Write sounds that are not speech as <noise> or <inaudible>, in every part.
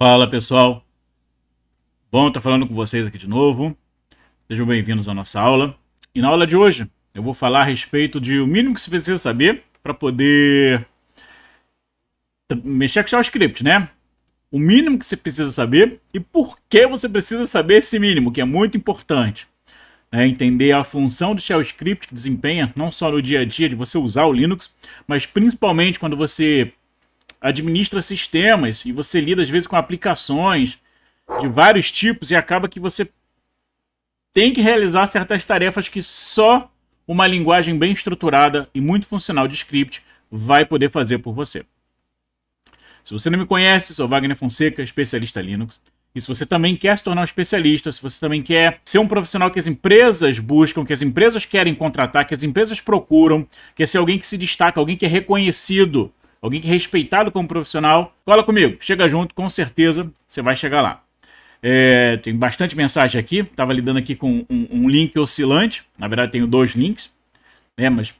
Fala pessoal, bom estar falando com vocês aqui de novo. Sejam bem-vindos à nossa aula. E na aula de hoje eu vou falar a respeito de o mínimo que você precisa saber para poder mexer com o JavaScript, né? O mínimo que você precisa saber e por que você precisa saber esse mínimo, que é muito importante. Né? entender a função do JavaScript que desempenha, não só no dia a dia de você usar o Linux, mas principalmente quando você administra sistemas e você lida às vezes com aplicações de vários tipos e acaba que você tem que realizar certas tarefas que só uma linguagem bem estruturada e muito funcional de script vai poder fazer por você. Se você não me conhece, sou Wagner Fonseca, especialista Linux. E se você também quer se tornar um especialista, se você também quer ser um profissional que as empresas buscam, que as empresas querem contratar, que as empresas procuram, quer ser alguém que se destaca, alguém que é reconhecido alguém que é respeitado como profissional, cola comigo, chega junto, com certeza você vai chegar lá. É, tem bastante mensagem aqui, estava lidando aqui com um, um, link oscilante, na verdade tenho dois links, né, mas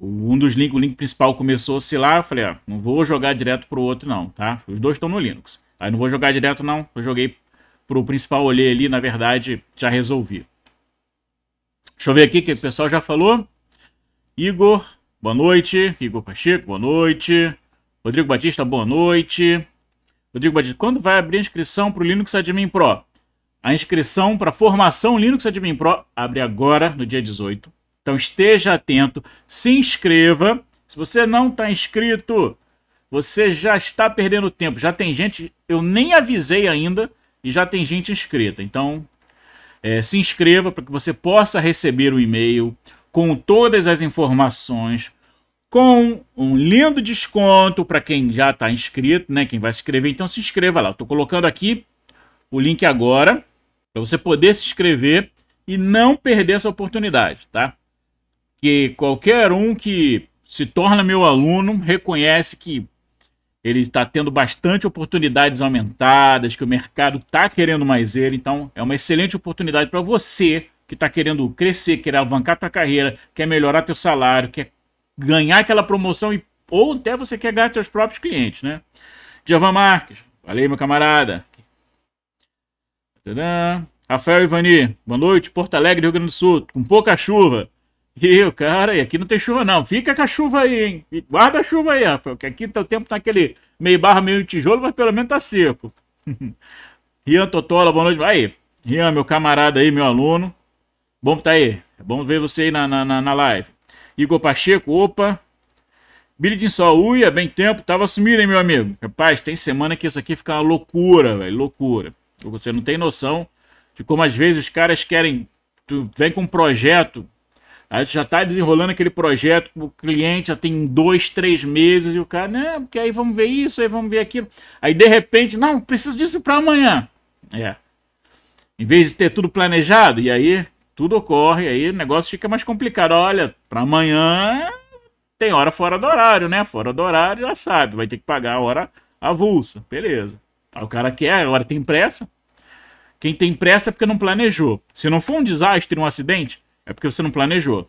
um dos links, o link principal começou a oscilar, eu falei, ó, ah, não vou jogar direto para o outro não, tá? Os dois estão no Linux, aí não vou jogar direto não, eu joguei para o principal, olhei ali, na verdade já resolvi. Deixa eu ver aqui que o pessoal já falou. Igor Boa noite. Igor Pacheco, boa noite. Rodrigo Batista, boa noite. Rodrigo Batista, quando vai abrir a inscrição para o Linux Admin Pro? A inscrição para a formação Linux Admin Pro abre agora, no dia 18. Então esteja atento, se inscreva. Se você não está inscrito, você já está perdendo tempo. Já tem gente, eu nem avisei ainda, e já tem gente inscrita. Então é, se inscreva para que você possa receber o um e-mail com todas as informações, com um lindo desconto para quem já está inscrito, né? Quem vai se inscrever, então se inscreva lá. Estou colocando aqui o link agora para você poder se inscrever e não perder essa oportunidade, tá? Que qualquer um que se torna meu aluno reconhece que ele está tendo bastante oportunidades aumentadas, que o mercado está querendo mais ele, então é uma excelente oportunidade para você que está querendo crescer, quer alavancar tua carreira, quer melhorar teu salário, quer ganhar aquela promoção e, ou até você quer ganhar seus próprios clientes, né? Djavan Marques, valeu meu camarada. Tadã. Rafael Ivani, boa noite. Porto Alegre, Rio Grande do Sul, com pouca chuva. Ih, cara, e aqui não tem chuva não. Fica com a chuva aí, hein? Guarda a chuva aí, Rafael, que aqui tá o tempo tá aquele meio barra, meio tijolo, mas pelo menos tá seco. <laughs> Rian Totola, boa noite. Aí, Rian, meu camarada aí, meu aluno. Bom tá aí. É bom ver você aí na, na, na live. Igor Pacheco, opa. Billy Dinsol, uia, bem tempo, tava sumido, hein, meu amigo? Rapaz, tem semana que isso aqui fica uma loucura, velho, loucura. Você não tem noção de como às vezes os caras querem... Tu vem com um projeto, aí gente já tá desenrolando aquele projeto o cliente, já tem dois, três meses, e o cara, né, porque aí vamos ver isso, aí vamos ver aquilo. Aí de repente, não, preciso disso para amanhã. É. Em vez de ter tudo planejado, e aí tudo ocorre, aí o negócio fica mais complicado. Olha, para amanhã tem hora fora do horário, né? Fora do horário já sabe, vai ter que pagar a hora avulsa, beleza. Aí o cara quer, agora tem pressa. Quem tem pressa é porque não planejou. Se não for um desastre, um acidente, é porque você não planejou.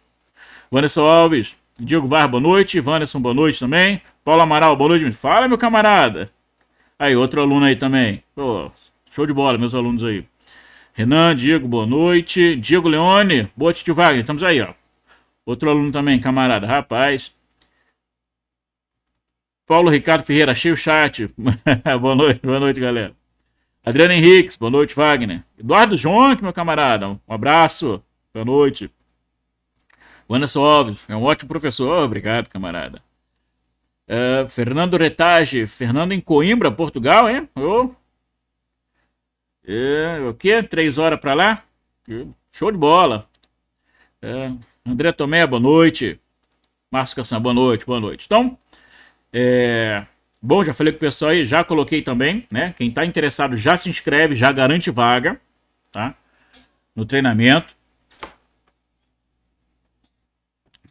Vanessa Alves, Diego Var, boa noite. Vanderson, boa noite também. Paulo Amaral, boa noite. Fala, meu camarada. Aí, outro aluno aí também. Pô, show de bola, meus alunos aí. Renan, Diego, boa noite. Diego Leone, boa noite, Wagner. Estamos aí, ó. Outro aluno também, camarada, rapaz. Paulo Ricardo Ferreira, achei o chat. <laughs> boa noite, boa noite, galera. Adriano Henrique, boa noite, Wagner. Eduardo Jonk, meu camarada, um abraço, boa noite. Anderson Alves, é um ótimo professor, oh, obrigado, camarada. Uh, Fernando Retage, Fernando em Coimbra, Portugal, hein? Oh, é, o quê? Três horas para lá? Show de bola. É, André Tomé, boa noite. Márcio Cassan, boa noite, boa noite. Então, é, bom, já falei com o pessoal aí, já coloquei também, né? Quem tá interessado já se inscreve, já garante vaga, tá? No treinamento.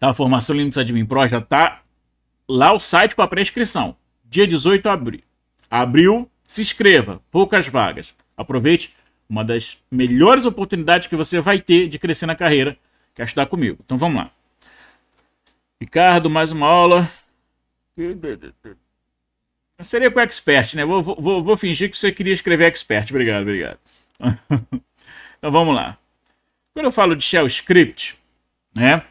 Tá, a formação Linux Admin Pro já tá lá o site para pré-inscrição. Dia 18 de abril. Abril, se inscreva, poucas vagas. Aproveite uma das melhores oportunidades que você vai ter de crescer na carreira, que é estudar comigo. Então vamos lá. Ricardo, mais uma aula. Eu seria com expert, né? Vou, vou, vou fingir que você queria escrever expert. Obrigado, obrigado. <laughs> então vamos lá. Quando eu falo de shell script, né?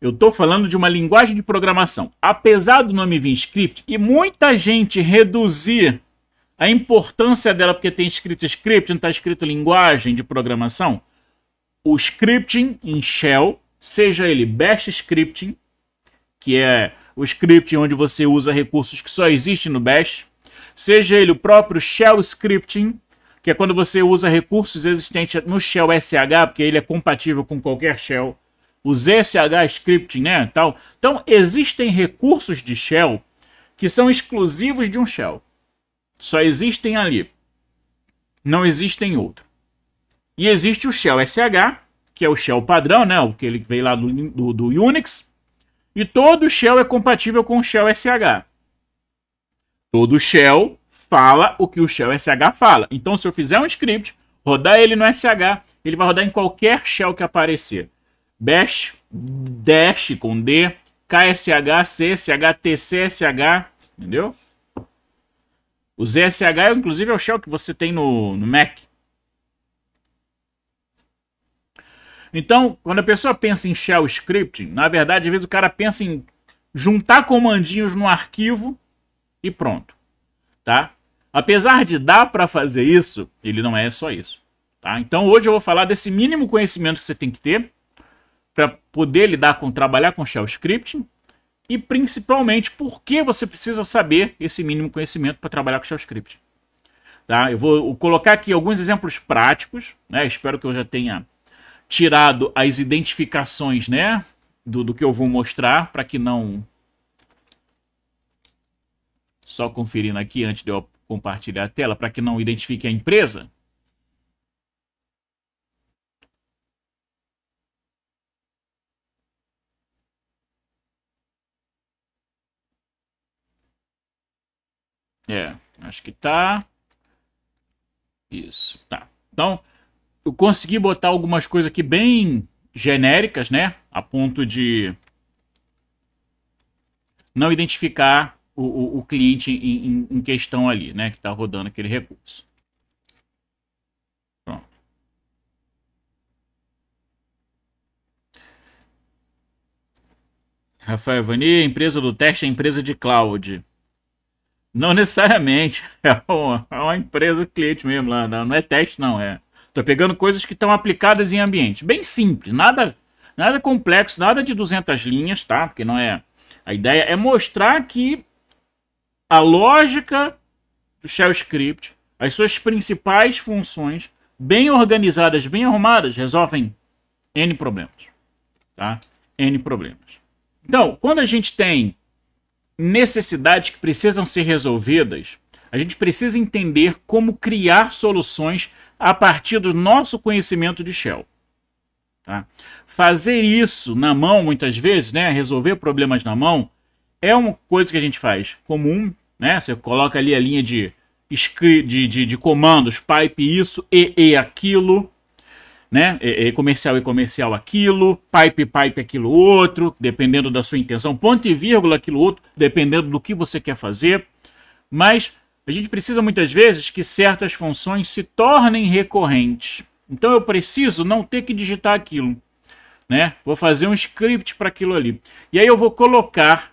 Eu estou falando de uma linguagem de programação. Apesar do nome vir script e muita gente reduzir a importância dela porque tem escrito script, não está escrito linguagem de programação. O scripting em shell, seja ele bash scripting, que é o scripting onde você usa recursos que só existem no bash, seja ele o próprio shell scripting, que é quando você usa recursos existentes no shell SH, porque ele é compatível com qualquer shell, os SH scripting, né, tal. Então, existem recursos de shell que são exclusivos de um shell. Só existem ali. Não existem outro. E existe o Shell SH, que é o Shell padrão, né? O que ele veio lá do, do, do Unix. E todo Shell é compatível com o Shell SH. Todo Shell fala o que o Shell SH fala. Então, se eu fizer um script, rodar ele no SH, ele vai rodar em qualquer Shell que aparecer. Bash, Dash com D, KSH, CSH, TCSH, entendeu? O ZSH, inclusive, é o shell que você tem no, no Mac. Então, quando a pessoa pensa em shell scripting, na verdade, às vezes o cara pensa em juntar comandinhos no arquivo e pronto, tá? Apesar de dar para fazer isso, ele não é só isso, tá? Então, hoje eu vou falar desse mínimo conhecimento que você tem que ter para poder lidar com trabalhar com shell scripting e principalmente por que você precisa saber esse mínimo conhecimento para trabalhar com JavaScript. Tá? Eu vou colocar aqui alguns exemplos práticos, né? espero que eu já tenha tirado as identificações né? do, do que eu vou mostrar para que não... Só conferindo aqui antes de eu compartilhar a tela para que não identifique a empresa. É, acho que tá. Isso, tá. Então, eu consegui botar algumas coisas aqui bem genéricas, né? A ponto de não identificar o, o, o cliente em, em, questão ali, né? Que está rodando aquele recurso. Pronto. Rafael Vani, empresa do teste é empresa de cloud. Não necessariamente. <laughs> É uma, é uma empresa, o cliente mesmo lá. Não é teste, não. É. Tô pegando coisas que estão aplicadas em ambiente. Bem simples, nada, nada complexo, nada de 200 linhas, tá? Porque não é. A ideia é mostrar que a lógica do shell script, as suas principais funções, bem organizadas, bem arrumadas, resolvem N problemas, tá? N problemas. Então, quando a gente tem necessidades que precisam ser resolvidas, a gente precisa entender como criar soluções a partir do nosso conhecimento de Shell. Tá? Fazer isso na mão, muitas vezes, né, resolver problemas na mão, é uma coisa que a gente faz comum. Né? Você coloca ali a linha de, de, de, de comandos, pipe isso e, e aquilo né? É, é comercial e comercial aquilo, pipe pipe aquilo outro, dependendo da sua intenção, ponto e vírgula aquilo outro, dependendo do que você quer fazer. Mas a gente precisa muitas vezes que certas funções se tornem recorrentes. Então eu preciso não ter que digitar aquilo, né? Vou fazer um script para aquilo ali. E aí eu vou colocar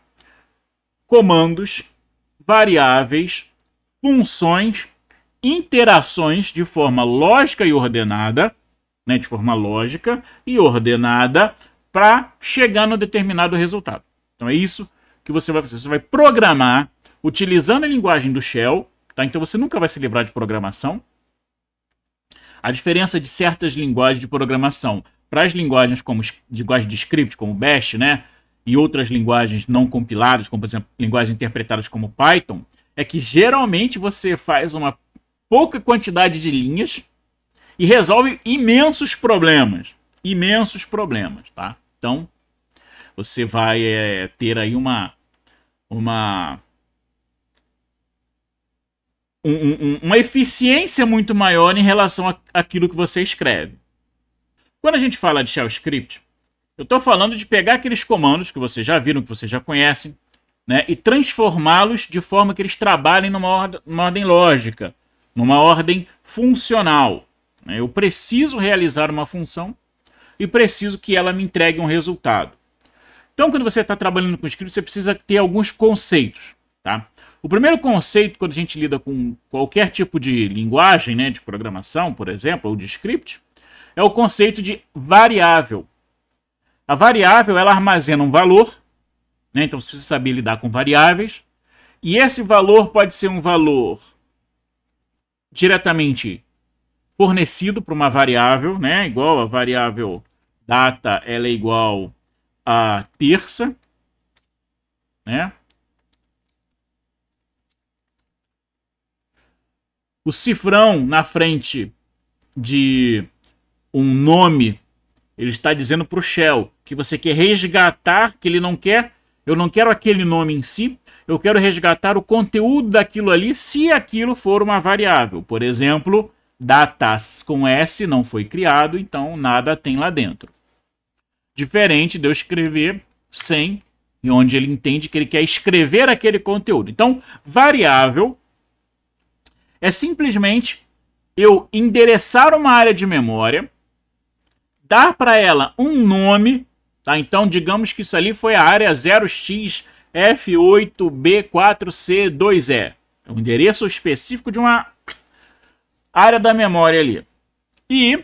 comandos, variáveis, funções, interações de forma lógica e ordenada né, de forma lógica e ordenada para chegar no determinado resultado. Então é isso que você vai fazer. Você vai programar utilizando a linguagem do Shell, tá? Então você nunca vai se livrar de programação. A diferença de certas linguagens de programação para as linguagens como linguagem de script, como Bash, né, e outras linguagens não compiladas, como por exemplo linguagens interpretadas como Python, é que geralmente você faz uma pouca quantidade de linhas e resolve imensos problemas. Imensos problemas, tá? Então, você vai é, ter aí uma. uma um, um, uma eficiência muito maior em relação àquilo que você escreve. Quando a gente fala de shell script, eu estou falando de pegar aqueles comandos que vocês já viram, que vocês já conhecem, né, e transformá-los de forma que eles trabalhem numa, numa ordem lógica, numa ordem funcional. Né? Eu preciso realizar uma função e preciso que ela me entregue um resultado. Então, quando você está trabalhando com script, você precisa ter alguns conceitos. Tá? O primeiro conceito, quando a gente lida com qualquer tipo de linguagem, né, de programação, por exemplo, ou de script, é o conceito de variável. A variável ela armazena um valor, né? então você precisa saber lidar com variáveis, e esse valor pode ser um valor diretamente fornecido para uma variável, né? Igual a variável data, ela é igual a terça, né? O cifrão na frente de um nome, ele está dizendo para o shell que você quer resgatar, que ele não quer, eu não quero aquele nome em si, eu quero resgatar o conteúdo daquilo ali, se aquilo for uma variável. Por exemplo, Datas com S não foi criado, então nada tem lá dentro. Diferente de eu escrever sem, e onde ele entende que ele quer escrever aquele conteúdo. Então, variável é simplesmente eu endereçar uma área de memória, dar para ela um nome, tá? Então, digamos que isso ali foi a área 0xF8B4C2E. É o endereço específico de uma área da memória ali. E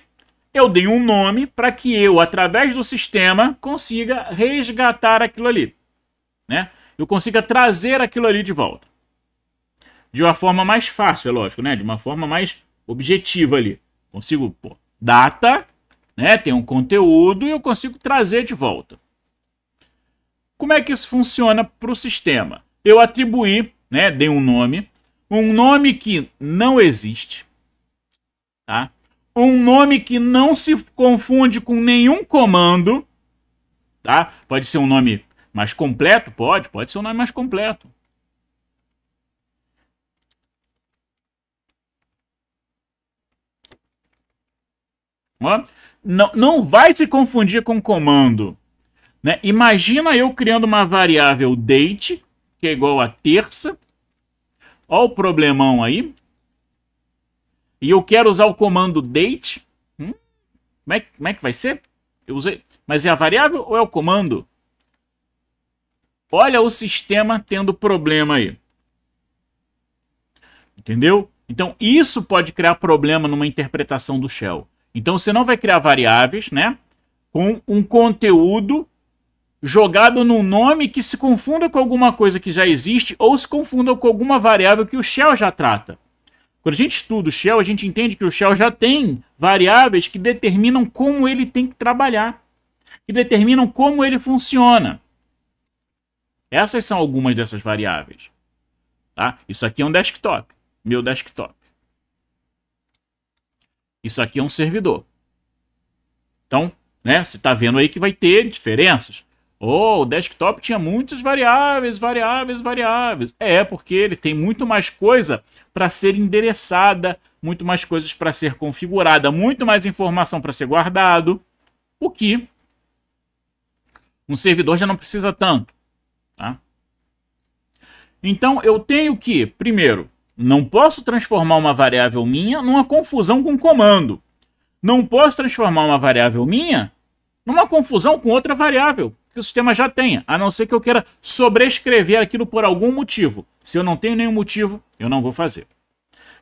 eu dei um nome para que eu, através do sistema, consiga resgatar aquilo ali. Né? Eu consiga trazer aquilo ali de volta. De uma forma mais fácil, é lógico, né? De uma forma mais objetiva ali. Consigo, pô, data, né? Tem um conteúdo e eu consigo trazer de volta. Como é que isso funciona para o sistema? Eu atribuí, né? Dei um nome, um nome que não existe tá? Um nome que não se confunde com nenhum comando, tá? Pode ser um nome mais completo, pode, pode ser um nome mais completo. Ó, não, não vai se confundir com comando. Né? Imagina eu criando uma variável date, que é igual a terça. Olha o problemão aí e eu quero usar o comando date, hum? como, é, como é que vai ser? Eu usei, mas é a variável ou é o comando? Olha o sistema tendo problema aí. Entendeu? Então isso pode criar problema numa interpretação do shell. Então você não vai criar variáveis, né? Com um conteúdo jogado num nome que se confunda com alguma coisa que já existe ou se confunda com alguma variável que o shell já trata. Quando a gente estuda o Shell, a gente entende que o Shell já tem variáveis que determinam como ele tem que trabalhar, que determinam como ele funciona. Essas são algumas dessas variáveis. Tá? Isso aqui é um desktop, meu desktop. Isso aqui é um servidor. Então, né, você está vendo aí que vai ter diferenças. Oh, o desktop tinha muitas variáveis, variáveis, variáveis. É, porque ele tem muito mais coisa para ser endereçada, muito mais coisas para ser configurada, muito mais informação para ser guardado, o que um servidor já não precisa tanto. Tá? Então, eu tenho que, primeiro, não posso transformar uma variável minha numa confusão com comando. Não posso transformar uma variável minha numa confusão com outra variável que o sistema já tenha, a não ser que eu queira sobrescrever aquilo por algum motivo. Se eu não tenho nenhum motivo, eu não vou fazer.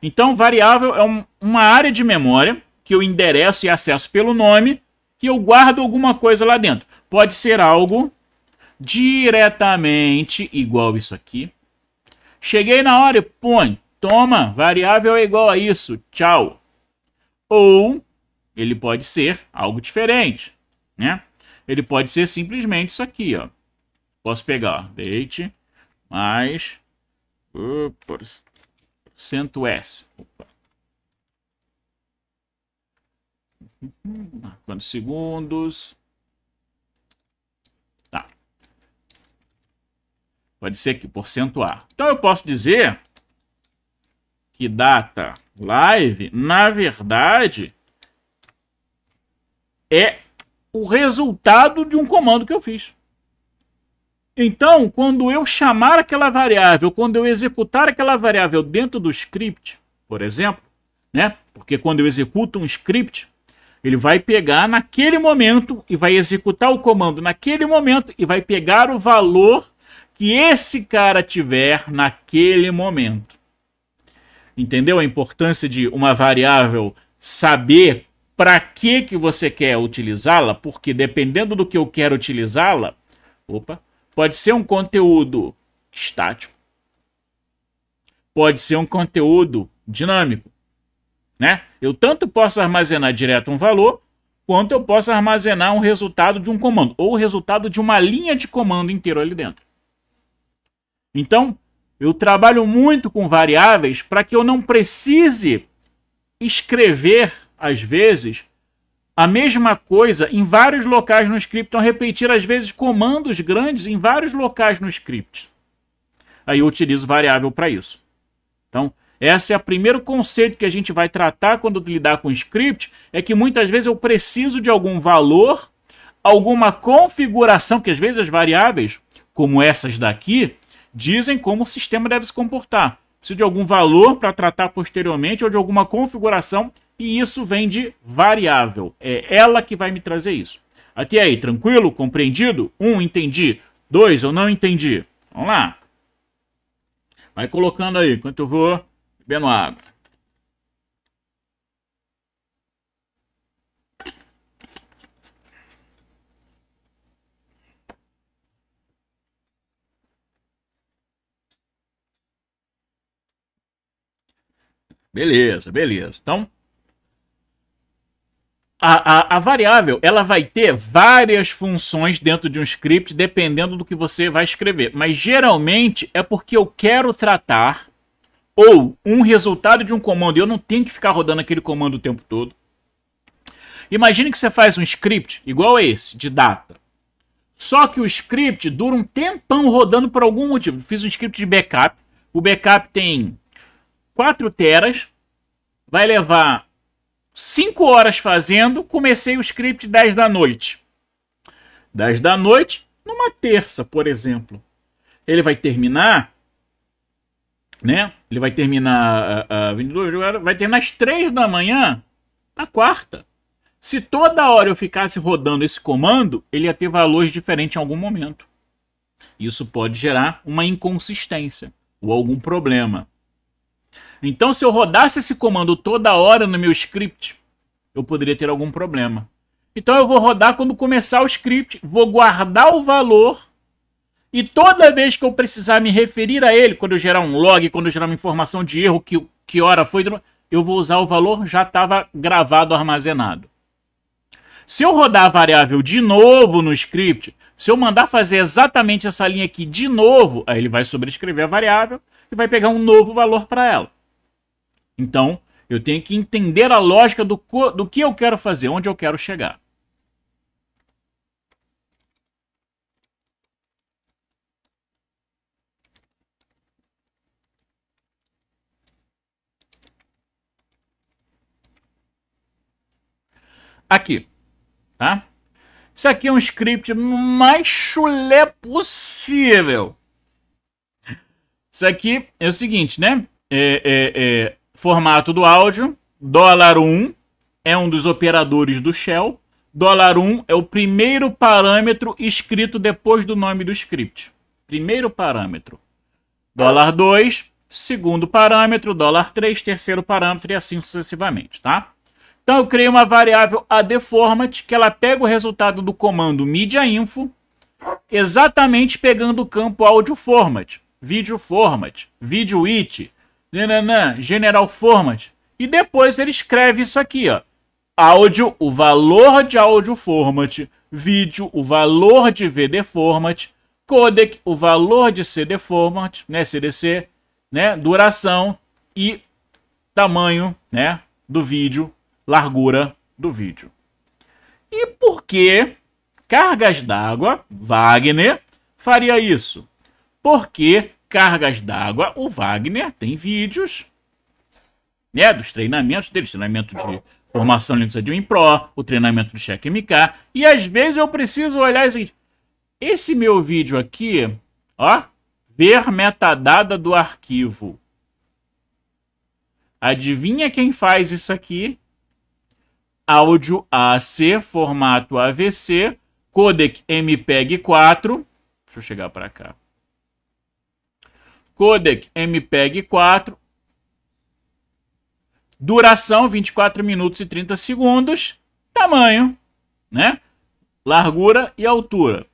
Então, variável é um, uma área de memória que eu endereço e acesso pelo nome e eu guardo alguma coisa lá dentro. Pode ser algo diretamente igual isso aqui. Cheguei na hora e põe, toma, variável é igual a isso, tchau. Ou ele pode ser algo diferente, né? Ele pode ser simplesmente isso aqui, ó. Posso pegar date mais uh, Cento S. Opa. Quantos segundos? Tá. Pode ser aqui, a. Então eu posso dizer que data live, na verdade, é o resultado de um comando que eu fiz. Então, quando eu chamar aquela variável, quando eu executar aquela variável dentro do script, por exemplo, né? Porque quando eu executo um script, ele vai pegar naquele momento e vai executar o comando naquele momento e vai pegar o valor que esse cara tiver naquele momento. Entendeu a importância de uma variável saber para que que você quer utilizá-la, porque dependendo do que eu quero utilizá-la, opa, pode ser um conteúdo estático, pode ser um conteúdo dinâmico, né? Eu tanto posso armazenar direto um valor, quanto eu posso armazenar um resultado de um comando, ou o resultado de uma linha de comando inteiro ali dentro. Então, eu trabalho muito com variáveis para que eu não precise escrever às vezes, a mesma coisa em vários locais no script. Então, repetir, às vezes, comandos grandes em vários locais no script. Aí eu utilizo variável para isso. Então, esse é o primeiro conceito que a gente vai tratar quando lidar com script, é que muitas vezes eu preciso de algum valor, alguma configuração, que às vezes as variáveis, como essas daqui, dizem como o sistema deve se comportar. Preciso de algum valor para tratar posteriormente ou de alguma configuração e isso vem de variável. É ela que vai me trazer isso. Até aí, tranquilo? Compreendido? Um, entendi. Dois, eu não entendi. Vamos lá. Vai colocando aí, enquanto eu vou bebendo água. Beleza, beleza. Então, a, a, a, variável ela vai ter várias funções dentro de um script dependendo do que você vai escrever, mas geralmente é porque eu quero tratar ou um resultado de um comando, eu não tenho que ficar rodando aquele comando o tempo todo. Imagine que você faz um script igual a esse, de data. Só que o script dura um tempão rodando por algum motivo. Fiz um script de backup. O backup tem 4 teras, vai levar 5 horas fazendo, comecei o script 10 da noite. 10 da noite, numa terça, por exemplo. Ele vai terminar, né? Ele vai terminar a, a 22 horas, vai terminar às 3 da manhã na quarta. Se toda hora eu ficasse rodando esse comando, ele ia ter valores diferentes em algum momento. Isso pode gerar uma inconsistência ou algum problema. Então, se eu rodasse esse comando toda hora no meu script, eu poderia ter algum problema. Então, eu vou rodar quando começar o script, vou guardar o valor e toda vez que eu precisar me referir a ele, quando eu gerar um log, quando eu gerar uma informação de erro, que, que hora foi, eu vou usar o valor, já estava gravado, armazenado. Se eu rodar a variável de novo no script, se eu mandar fazer exatamente essa linha aqui de novo, aí ele vai sobrescrever a variável e vai pegar um novo valor para ela. Então, eu tenho que entender a lógica do, do que eu quero fazer, onde eu quero chegar. Aqui, tá? Isso aqui é um script mais chulé possível. Isso aqui é o seguinte, né? É, é, é, Formato do áudio: dólar 1 é um dos operadores do shell. Dólar 1 é o primeiro parâmetro escrito depois do nome do script. Primeiro parâmetro. Dólar 2, segundo parâmetro, dólar 3, terceiro parâmetro e assim sucessivamente, tá? Então eu criei uma variável adformat que ela pega o resultado do comando mediainfo exatamente pegando o campo audio format, video format, video it, nananã, General Format. E depois ele escreve isso aqui, ó. Áudio, o valor de áudio format, vídeo, o valor de VD format, codec, o valor de CD format, né, CDC, né, duração e tamanho, né, do vídeo, largura do vídeo. E por que cargas d'água, Wagner, faria isso? Porque cargas d'água, o Wagner tem vídeos né, dos treinamentos dele, treinamento de formação Linux Admin Pro, o treinamento do Check MK, e às vezes eu preciso olhar isso Esse meu vídeo aqui, ó, ver metadada do arquivo. Adivinha quem faz isso aqui? Áudio AC, formato AVC, codec MPEG 4. Deixa eu chegar para cá codec MPEG 4, duração 24 minutos e 30 segundos, tamanho, né? largura e altura.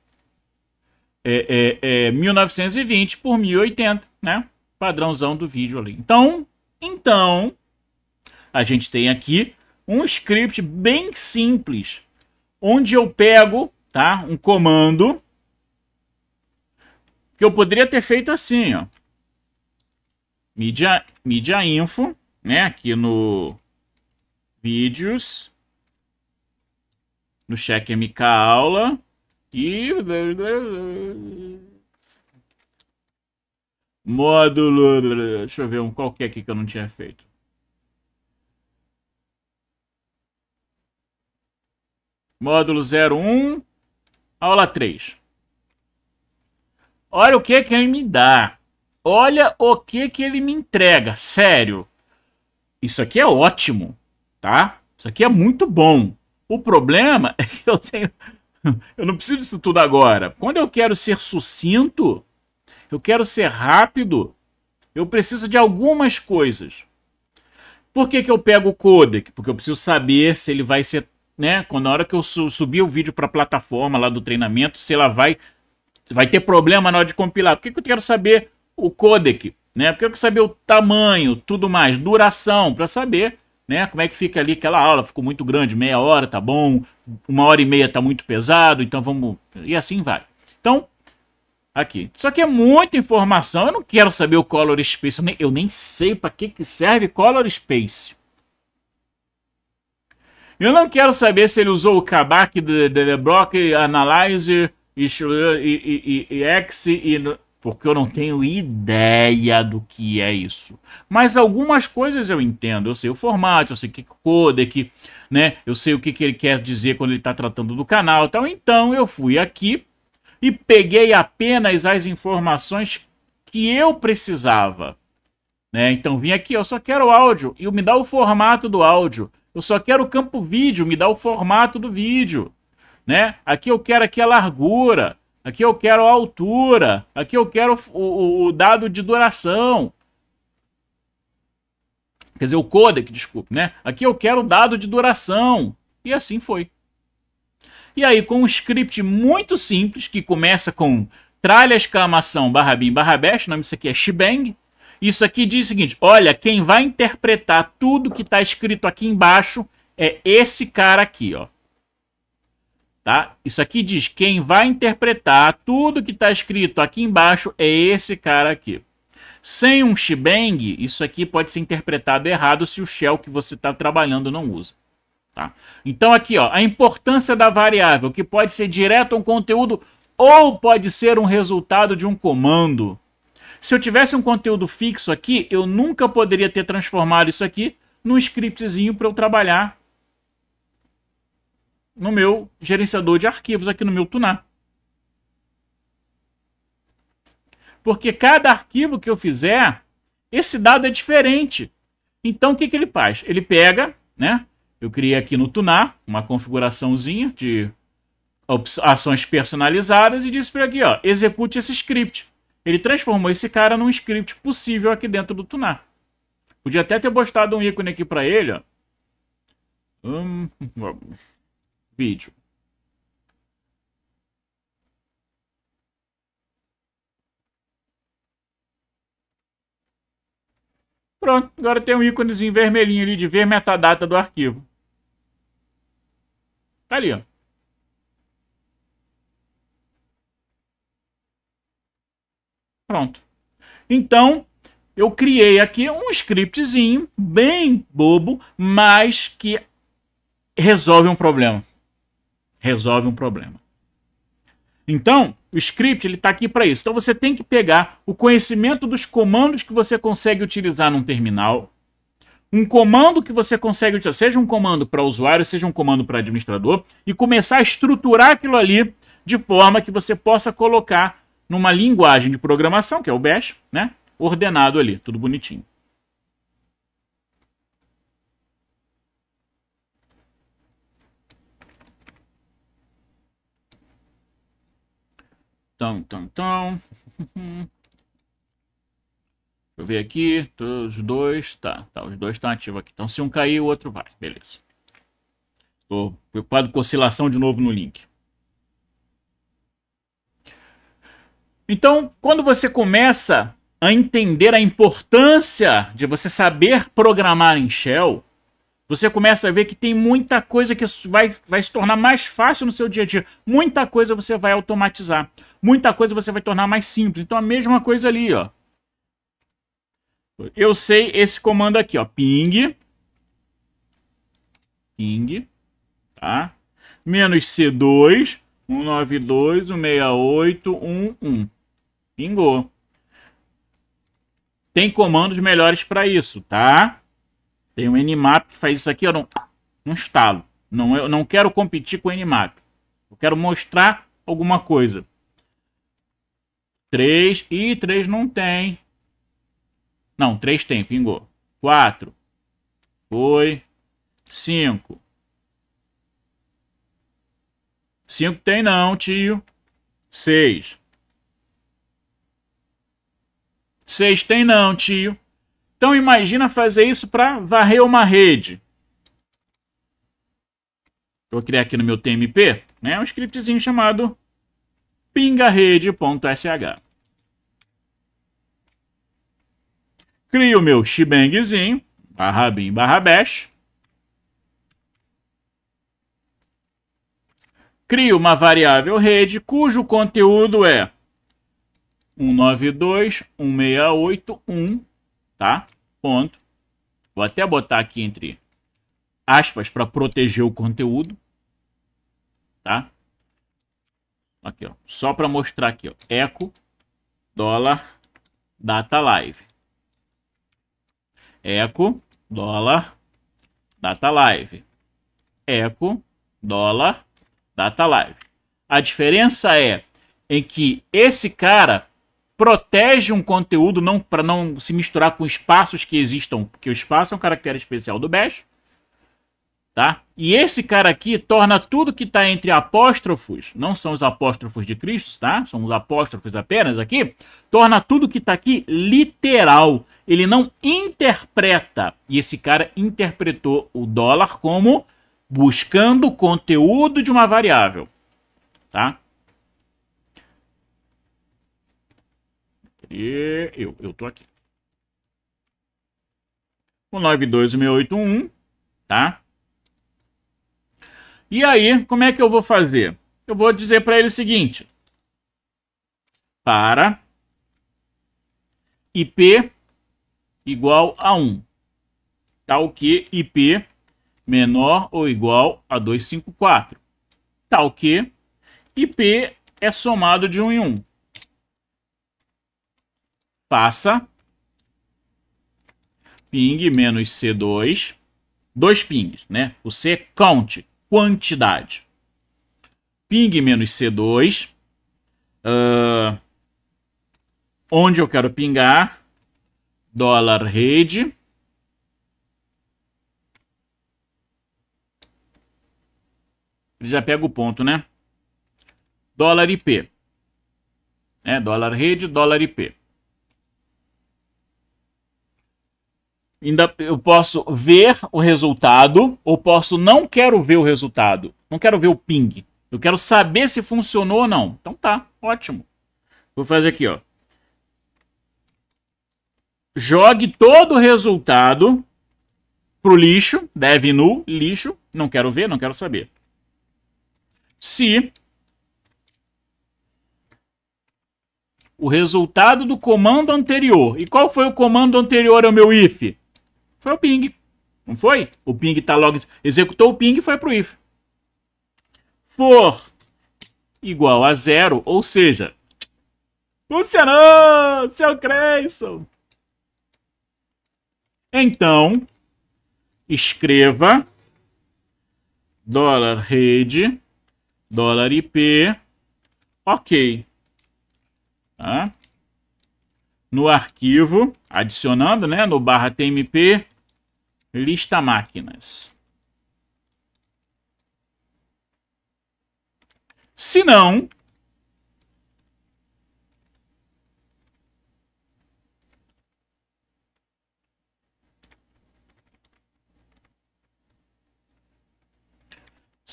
É, é, é 1920 por 1080, né? Padrãozão do vídeo ali. Então, então, a gente tem aqui um script bem simples, onde eu pego, tá, um comando que eu poderia ter feito assim, ó mídia, mídia info, né? Aqui no vídeos, no cheque MK aula e módulo. Deixa eu ver um qualquer aqui que eu não tinha feito. Módulo 01, aula 3. Olha o que que ele me dá. Olha o que que ele me entrega, sério. Isso aqui é ótimo, tá? Isso aqui é muito bom. O problema <laughs> é que eu tenho eu não preciso disso tudo agora. Quando eu quero ser sucinto, eu quero ser rápido, eu preciso de algumas coisas. Por que, que eu pego o codec? Porque eu preciso saber se ele vai ser, né? Quando na hora que eu subir o vídeo para a plataforma lá do treinamento, se ela vai vai ter problema na hora de compilar. Por que, que eu quero saber o codec, né? Porque eu quero saber o tamanho, tudo mais, duração, para saber, né? Como é que fica ali aquela aula, ficou muito grande, meia hora, tá bom, uma hora e meia tá muito pesado, então vamos... E assim vai. Então, aqui. Só que é muita informação, eu não quero saber o color space, eu nem, eu nem sei para que, que serve color space. Eu não quero saber se ele usou o Kabak, The Block, Analyzer, e, e, e, e X e porque eu não tenho ideia do que é isso. Mas algumas coisas eu entendo, eu sei o formato, eu sei o que é codec, né? Eu sei o que, que ele quer dizer quando ele está tratando do canal, tal. Então eu fui aqui e peguei apenas as informações que eu precisava, né? Então vim aqui, eu só quero o áudio e me dá o formato do áudio. Eu só quero o campo vídeo, me dá o formato do vídeo, né? Aqui eu quero aqui a largura Aqui eu quero a altura. Aqui eu quero o, o, o dado de duração. Quer dizer, o codec, desculpe, né? Aqui eu quero o dado de duração. E assim foi. E aí, com um script muito simples, que começa com tralha exclamação barra bin barra bash, o nome disso aqui é shebang. Isso aqui diz o seguinte, olha, quem vai interpretar tudo que está escrito aqui embaixo é esse cara aqui, ó. Tá? Isso aqui diz quem vai interpretar tudo que está escrito aqui embaixo é esse cara aqui. Sem um shebang, isso aqui pode ser interpretado errado se o shell que você está trabalhando não usa. Tá? Então aqui, ó, a importância da variável, que pode ser direto um conteúdo ou pode ser um resultado de um comando. Se eu tivesse um conteúdo fixo aqui, eu nunca poderia ter transformado isso aqui num scriptzinho para eu trabalhar no meu gerenciador de arquivos aqui no meu Tunar. Porque cada arquivo que eu fizer, esse dado é diferente. Então o que, que ele faz? Ele pega, né? Eu criei aqui no Tunar uma configuraçãozinha de ações personalizadas e disse para aqui, ó, execute esse script. Ele transformou esse cara num script possível aqui dentro do Tunar. Podia até ter postado um ícone aqui para ele, ó. Hum, vamos vídeo. Pronto, agora tem um íconezinho vermelhinho ali de ver metadata do arquivo. Tá ali, ó. Pronto. Então, eu criei aqui um scriptzinho bem bobo, mas que resolve um problema resolve um problema. Então, o script está aqui para isso. Então, você tem que pegar o conhecimento dos comandos que você consegue utilizar num terminal, um comando que você consegue utilizar, seja um comando para usuário, seja um comando para administrador, e começar a estruturar aquilo ali de forma que você possa colocar numa linguagem de programação, que é o Bash, né? ordenado ali, tudo bonitinho. Então, então, então. Deixa eu ver aqui. Os dois. Tá, tá. Os dois estão ativos aqui. Então, se um cair, o outro vai. Beleza. Tô preocupado com oscilação de novo no link. Então, quando você começa a entender a importância de você saber programar em Shell, você começa a ver que tem muita coisa que vai, vai se tornar mais fácil no seu dia a dia. Muita coisa você vai automatizar. Muita coisa você vai tornar mais simples. Então a mesma coisa ali, ó. Eu sei esse comando aqui, ó. Ping. Ping. Tá? Menos C2. 192, Pingou. Tem comandos melhores para isso, tá? Tem um Nmap que faz isso aqui, ó, não estalo. Não, eu não quero competir com o Nmap. Eu quero mostrar alguma coisa. 3 e 3 não tem. Não, 3 tem, pingou. 4. Foi. 5. 5 tem não, tio. 6. 6 tem não, tio. Então imagina fazer isso para varrer uma rede. Vou criar aqui no meu TMP né, um scriptzinho chamado pingarede.sh. Crio o meu shebangzinho, barra bin, barra bash. Crio uma variável rede cujo conteúdo é 192.168.1 tá? Ponto. Vou até botar aqui entre aspas para proteger o conteúdo, tá? Aqui, ó, só para mostrar aqui, ó, eco dólar data live. Eco dólar data live. Eco dólar data live. A diferença é em que esse cara protege um conteúdo não para não se misturar com espaços que existam, porque o espaço é um caractere especial do Bash, tá? E esse cara aqui torna tudo que está entre apóstrofos, não são os apóstrofos de Cristo, tá? São os apóstrofos apenas aqui, torna tudo que está aqui literal. Ele não interpreta. E esse cara interpretou o dólar como buscando conteúdo de uma variável, tá? Cadê? Eu, eu tô aqui. O 92681, tá? E aí, como é que eu vou fazer? Eu vou dizer para ele o seguinte. Para IP igual a 1. Tal tá que IP menor ou igual a 254. Tal que IP é somado de 1 em 1 passa, ping menos C2, dois pings, né? O C é count, quantidade. Ping menos C2, uh, ah, onde eu quero pingar, dólar rede, Ele já pega o ponto, né? Dólar IP. É, dólar rede, dólar IP. Ainda eu posso ver o resultado ou posso não quero ver o resultado. Não quero ver o ping. Eu quero saber se funcionou ou não. Então tá, ótimo. Vou fazer aqui, ó. Jogue todo o resultado pro lixo, dev no lixo, não quero ver, não quero saber. Se o resultado do comando anterior. E qual foi o comando anterior ao meu if? Foi o ping. Não foi? O ping está logo Executou o ping e foi para o if. For igual a zero, ou seja, funcionou, seu Creyson. Então, escreva dólar rede, dólar IP, ok. Tá? No arquivo, adicionando, né, no barra tmp, Lista máquinas. Se não,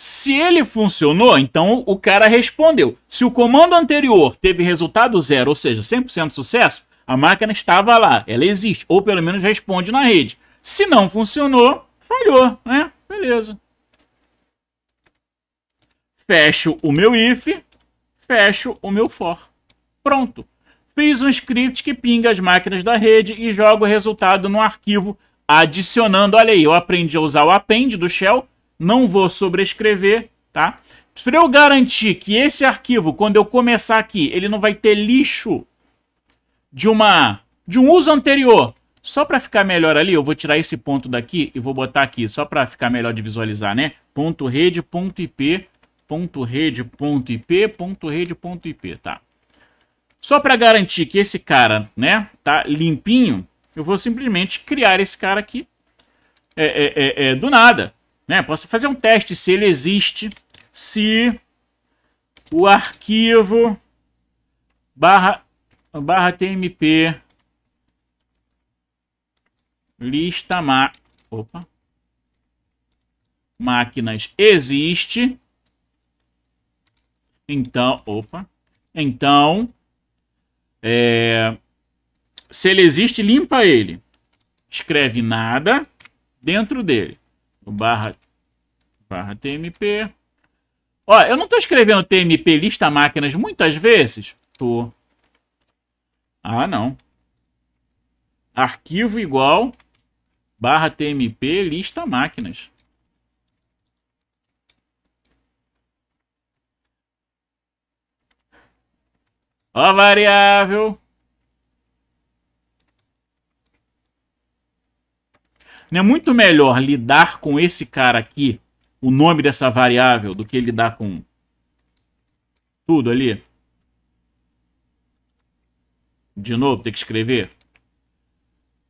Se ele funcionou, então o cara respondeu. Se o comando anterior teve resultado zero, ou seja, 100% sucesso, a máquina estava lá, ela existe, ou pelo menos responde na rede. Se não funcionou, falhou, né? Beleza. Fecho o meu if, fecho o meu for. Pronto. Fiz um script que pinga as máquinas da rede e joga o resultado no arquivo, adicionando. Olha aí, eu aprendi a usar o append do shell, não vou sobrescrever, tá? Para eu garantir que esse arquivo, quando eu começar aqui, ele não vai ter lixo de uma de um uso anterior só para ficar melhor ali, eu vou tirar esse ponto daqui e vou botar aqui, só para ficar melhor de visualizar, né? Ponto rede, ponto IP, ponto rede, ponto IP, ponto rede, ponto IP, tá? Só para garantir que esse cara, né, tá limpinho, eu vou simplesmente criar esse cara aqui é, é, é, é, do nada, né? Posso fazer um teste se ele existe, se o arquivo barra, barra TMP Lista ma... Opa. Máquinas existe. Então, opa. Então, é, se ele existe, limpa ele. Escreve nada dentro dele. O barra, barra TMP. Ó, eu não estou escrevendo TMP lista máquinas muitas vezes? Tô. Ah, não. Arquivo igual barra TMP lista máquinas. a variável. Não é muito melhor lidar com esse cara aqui, o nome dessa variável, do que lidar com tudo ali? De novo, tem que escrever.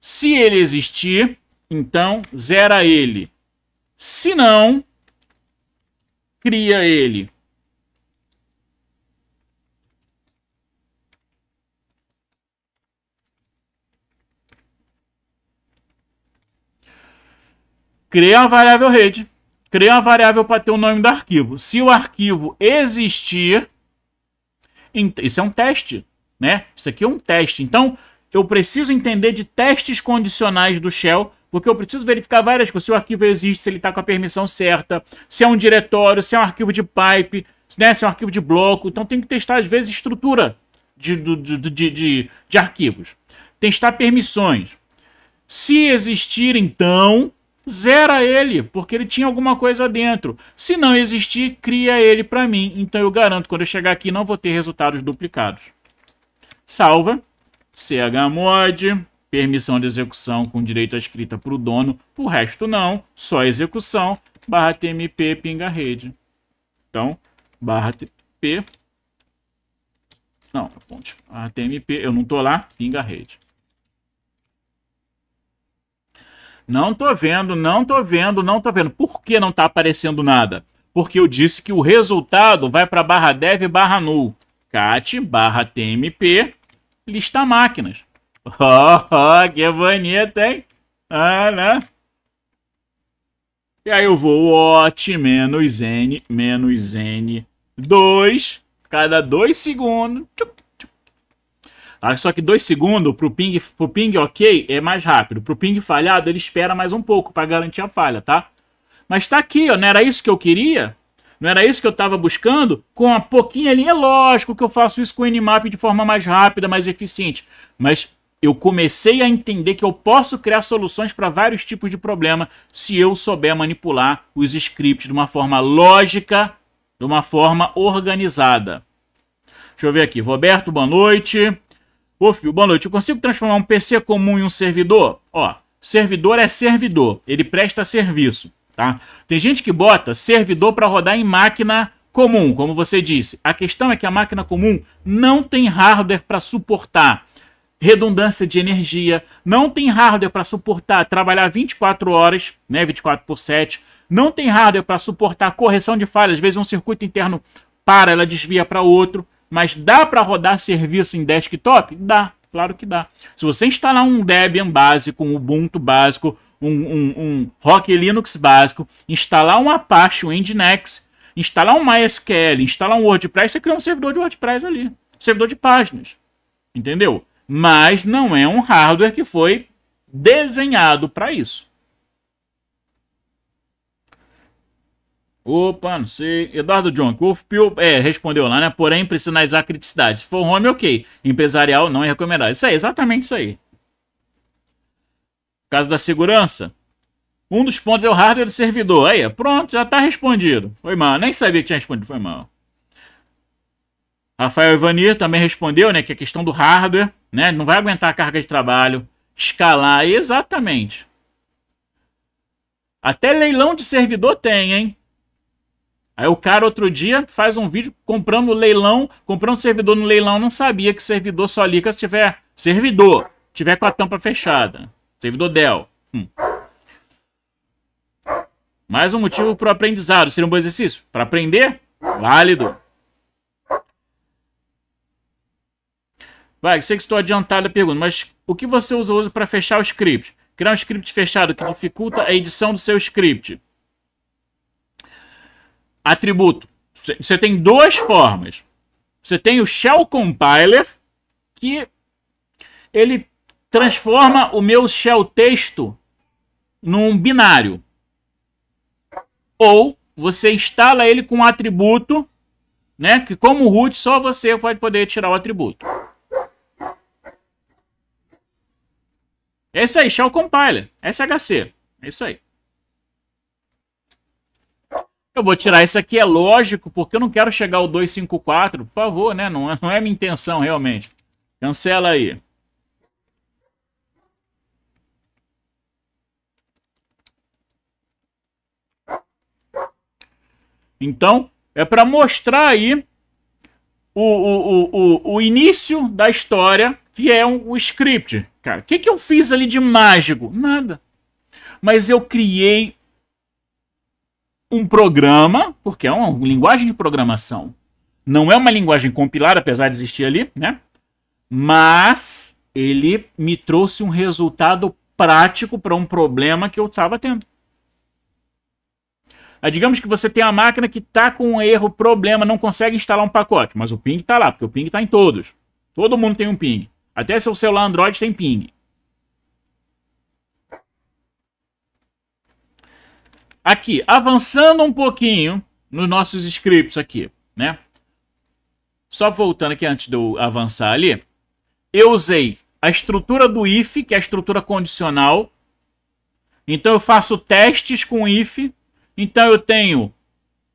Se ele existir, então, zera ele. Se não, cria ele. Cria a variável rede. Cria a variável para ter o nome do arquivo. Se o arquivo existir, isso é um teste, né? Isso aqui é um teste. Então, eu preciso entender de testes condicionais do shell porque eu preciso verificar várias coisas, se o arquivo existe, se ele está com a permissão certa, se é um diretório, se é um arquivo de pipe, né, se é um arquivo de bloco. Então tem que testar, às vezes, estrutura de, de, de, de, de arquivos. Testar permissões. Se existir, então, zera ele, porque ele tinha alguma coisa dentro. Se não existir, cria ele para mim. Então eu garanto, quando eu chegar aqui, não vou ter resultados duplicados. Salva. chmod permissão de execução com direito à escrita para o dono, o resto não, só execução, barra TMP pinga rede. Então, barra tmp não, ponte, barra TMP, eu não tô lá, pinga rede. Não tô vendo, não tô vendo, não tô vendo. Por que não está aparecendo nada? Porque eu disse que o resultado vai para barra dev barra null, cat barra TMP, lista máquinas. <laughs> Ó, oh, oh, que bonito, hein? Ah, né? E aí eu vou OT menos N, menos N, 2, cada 2 segundos. Ah, só que 2 segundos pro ping, pro ping ok é mais rápido. Pro ping falhado ele espera mais um pouco para garantir a falha, tá? Mas tá aqui, ó, não era isso que eu queria? Não era isso que eu estava buscando? Com a pouquinha linha, é lógico que eu faço isso com o Nmap de forma mais rápida, mais eficiente. Mas eu comecei a entender que eu posso criar soluções para vários tipos de problema se eu souber manipular os scripts de uma forma lógica, de uma forma organizada. Deixa eu ver aqui. Roberto, boa noite. Uf, boa noite. Eu consigo transformar um PC comum em um servidor? Ó, servidor é servidor, ele presta serviço, tá? Tem gente que bota servidor para rodar em máquina comum, como você disse. A questão é que a máquina comum não tem hardware para suportar redundância de energia, não tem hardware para suportar trabalhar 24 horas, né, 24 por 7, não tem hardware para suportar correção de falhas, às vezes um circuito interno para, ela desvia para outro, mas dá para rodar serviço em desktop? Dá, claro que dá. Se você instalar um Debian básico, um Ubuntu básico, um, um, um Rock Linux básico, instalar um Apache, um Nginx, instalar um MySQL, instalar um WordPress, você cria um servidor de WordPress ali, servidor de páginas, entendeu? mas não é um hardware que foi desenhado para isso. Opa, não sei. Eduardo John, Wolf Pio é, respondeu lá, né? Porém, precisa analisar a criticidade. Se for home, ok. Empresarial, não é recomendado. Isso aí, é exatamente isso aí. Caso da segurança. Um dos pontos é o hardware do servidor. Aí, pronto, já está respondido. Foi mal, nem sabia que tinha respondido, foi mal. Rafael Ivani também respondeu, né, que é a questão do hardware né? Não vai aguentar a carga de trabalho, escalar, exatamente. Até leilão de servidor tem, hein? Aí o cara outro dia faz um vídeo comprando leilão, comprando servidor no leilão, não sabia que servidor só liga se tiver servidor, tiver com a tampa fechada. Servidor Dell. Hum. Mais um motivo para o aprendizado. Seria um bom exercício? Para aprender? Válido. Vai, sei que estou adiantado a pergunta, mas o que você usa hoje para fechar o script? Criar um script fechado que dificulta a edição do seu script. Atributo. Você tem duas formas. Você tem o shell compiler, que ele transforma o meu shell texto num binário. Ou você instala ele com um atributo, né? Que como root só você pode poder tirar o atributo. É isso aí, Shell Compiler, SHC. É isso aí. Eu vou tirar isso aqui, é lógico, porque eu não quero chegar ao 254, por favor, né? Não, é, não é minha intenção, realmente. Cancela aí. Então, é para mostrar aí o, o, o, o, início da história, que é um, o script cara? O que, que eu fiz ali de mágico? Nada. Mas eu criei um programa, porque é uma linguagem de programação. Não é uma linguagem compilada, apesar de existir ali, né? Mas ele me trouxe um resultado prático para um problema que eu estava tendo. digamos que você tem uma máquina que está com um erro, problema, não consegue instalar um pacote, mas o ping está lá, porque o ping está em todos. Todo mundo tem um ping. Até seu celular Android tem ping. Aqui, avançando um pouquinho nos nossos scripts aqui, né? Só voltando aqui antes de eu avançar ali. Eu usei a estrutura do if, que é a estrutura condicional. Então eu faço testes com if. Então eu tenho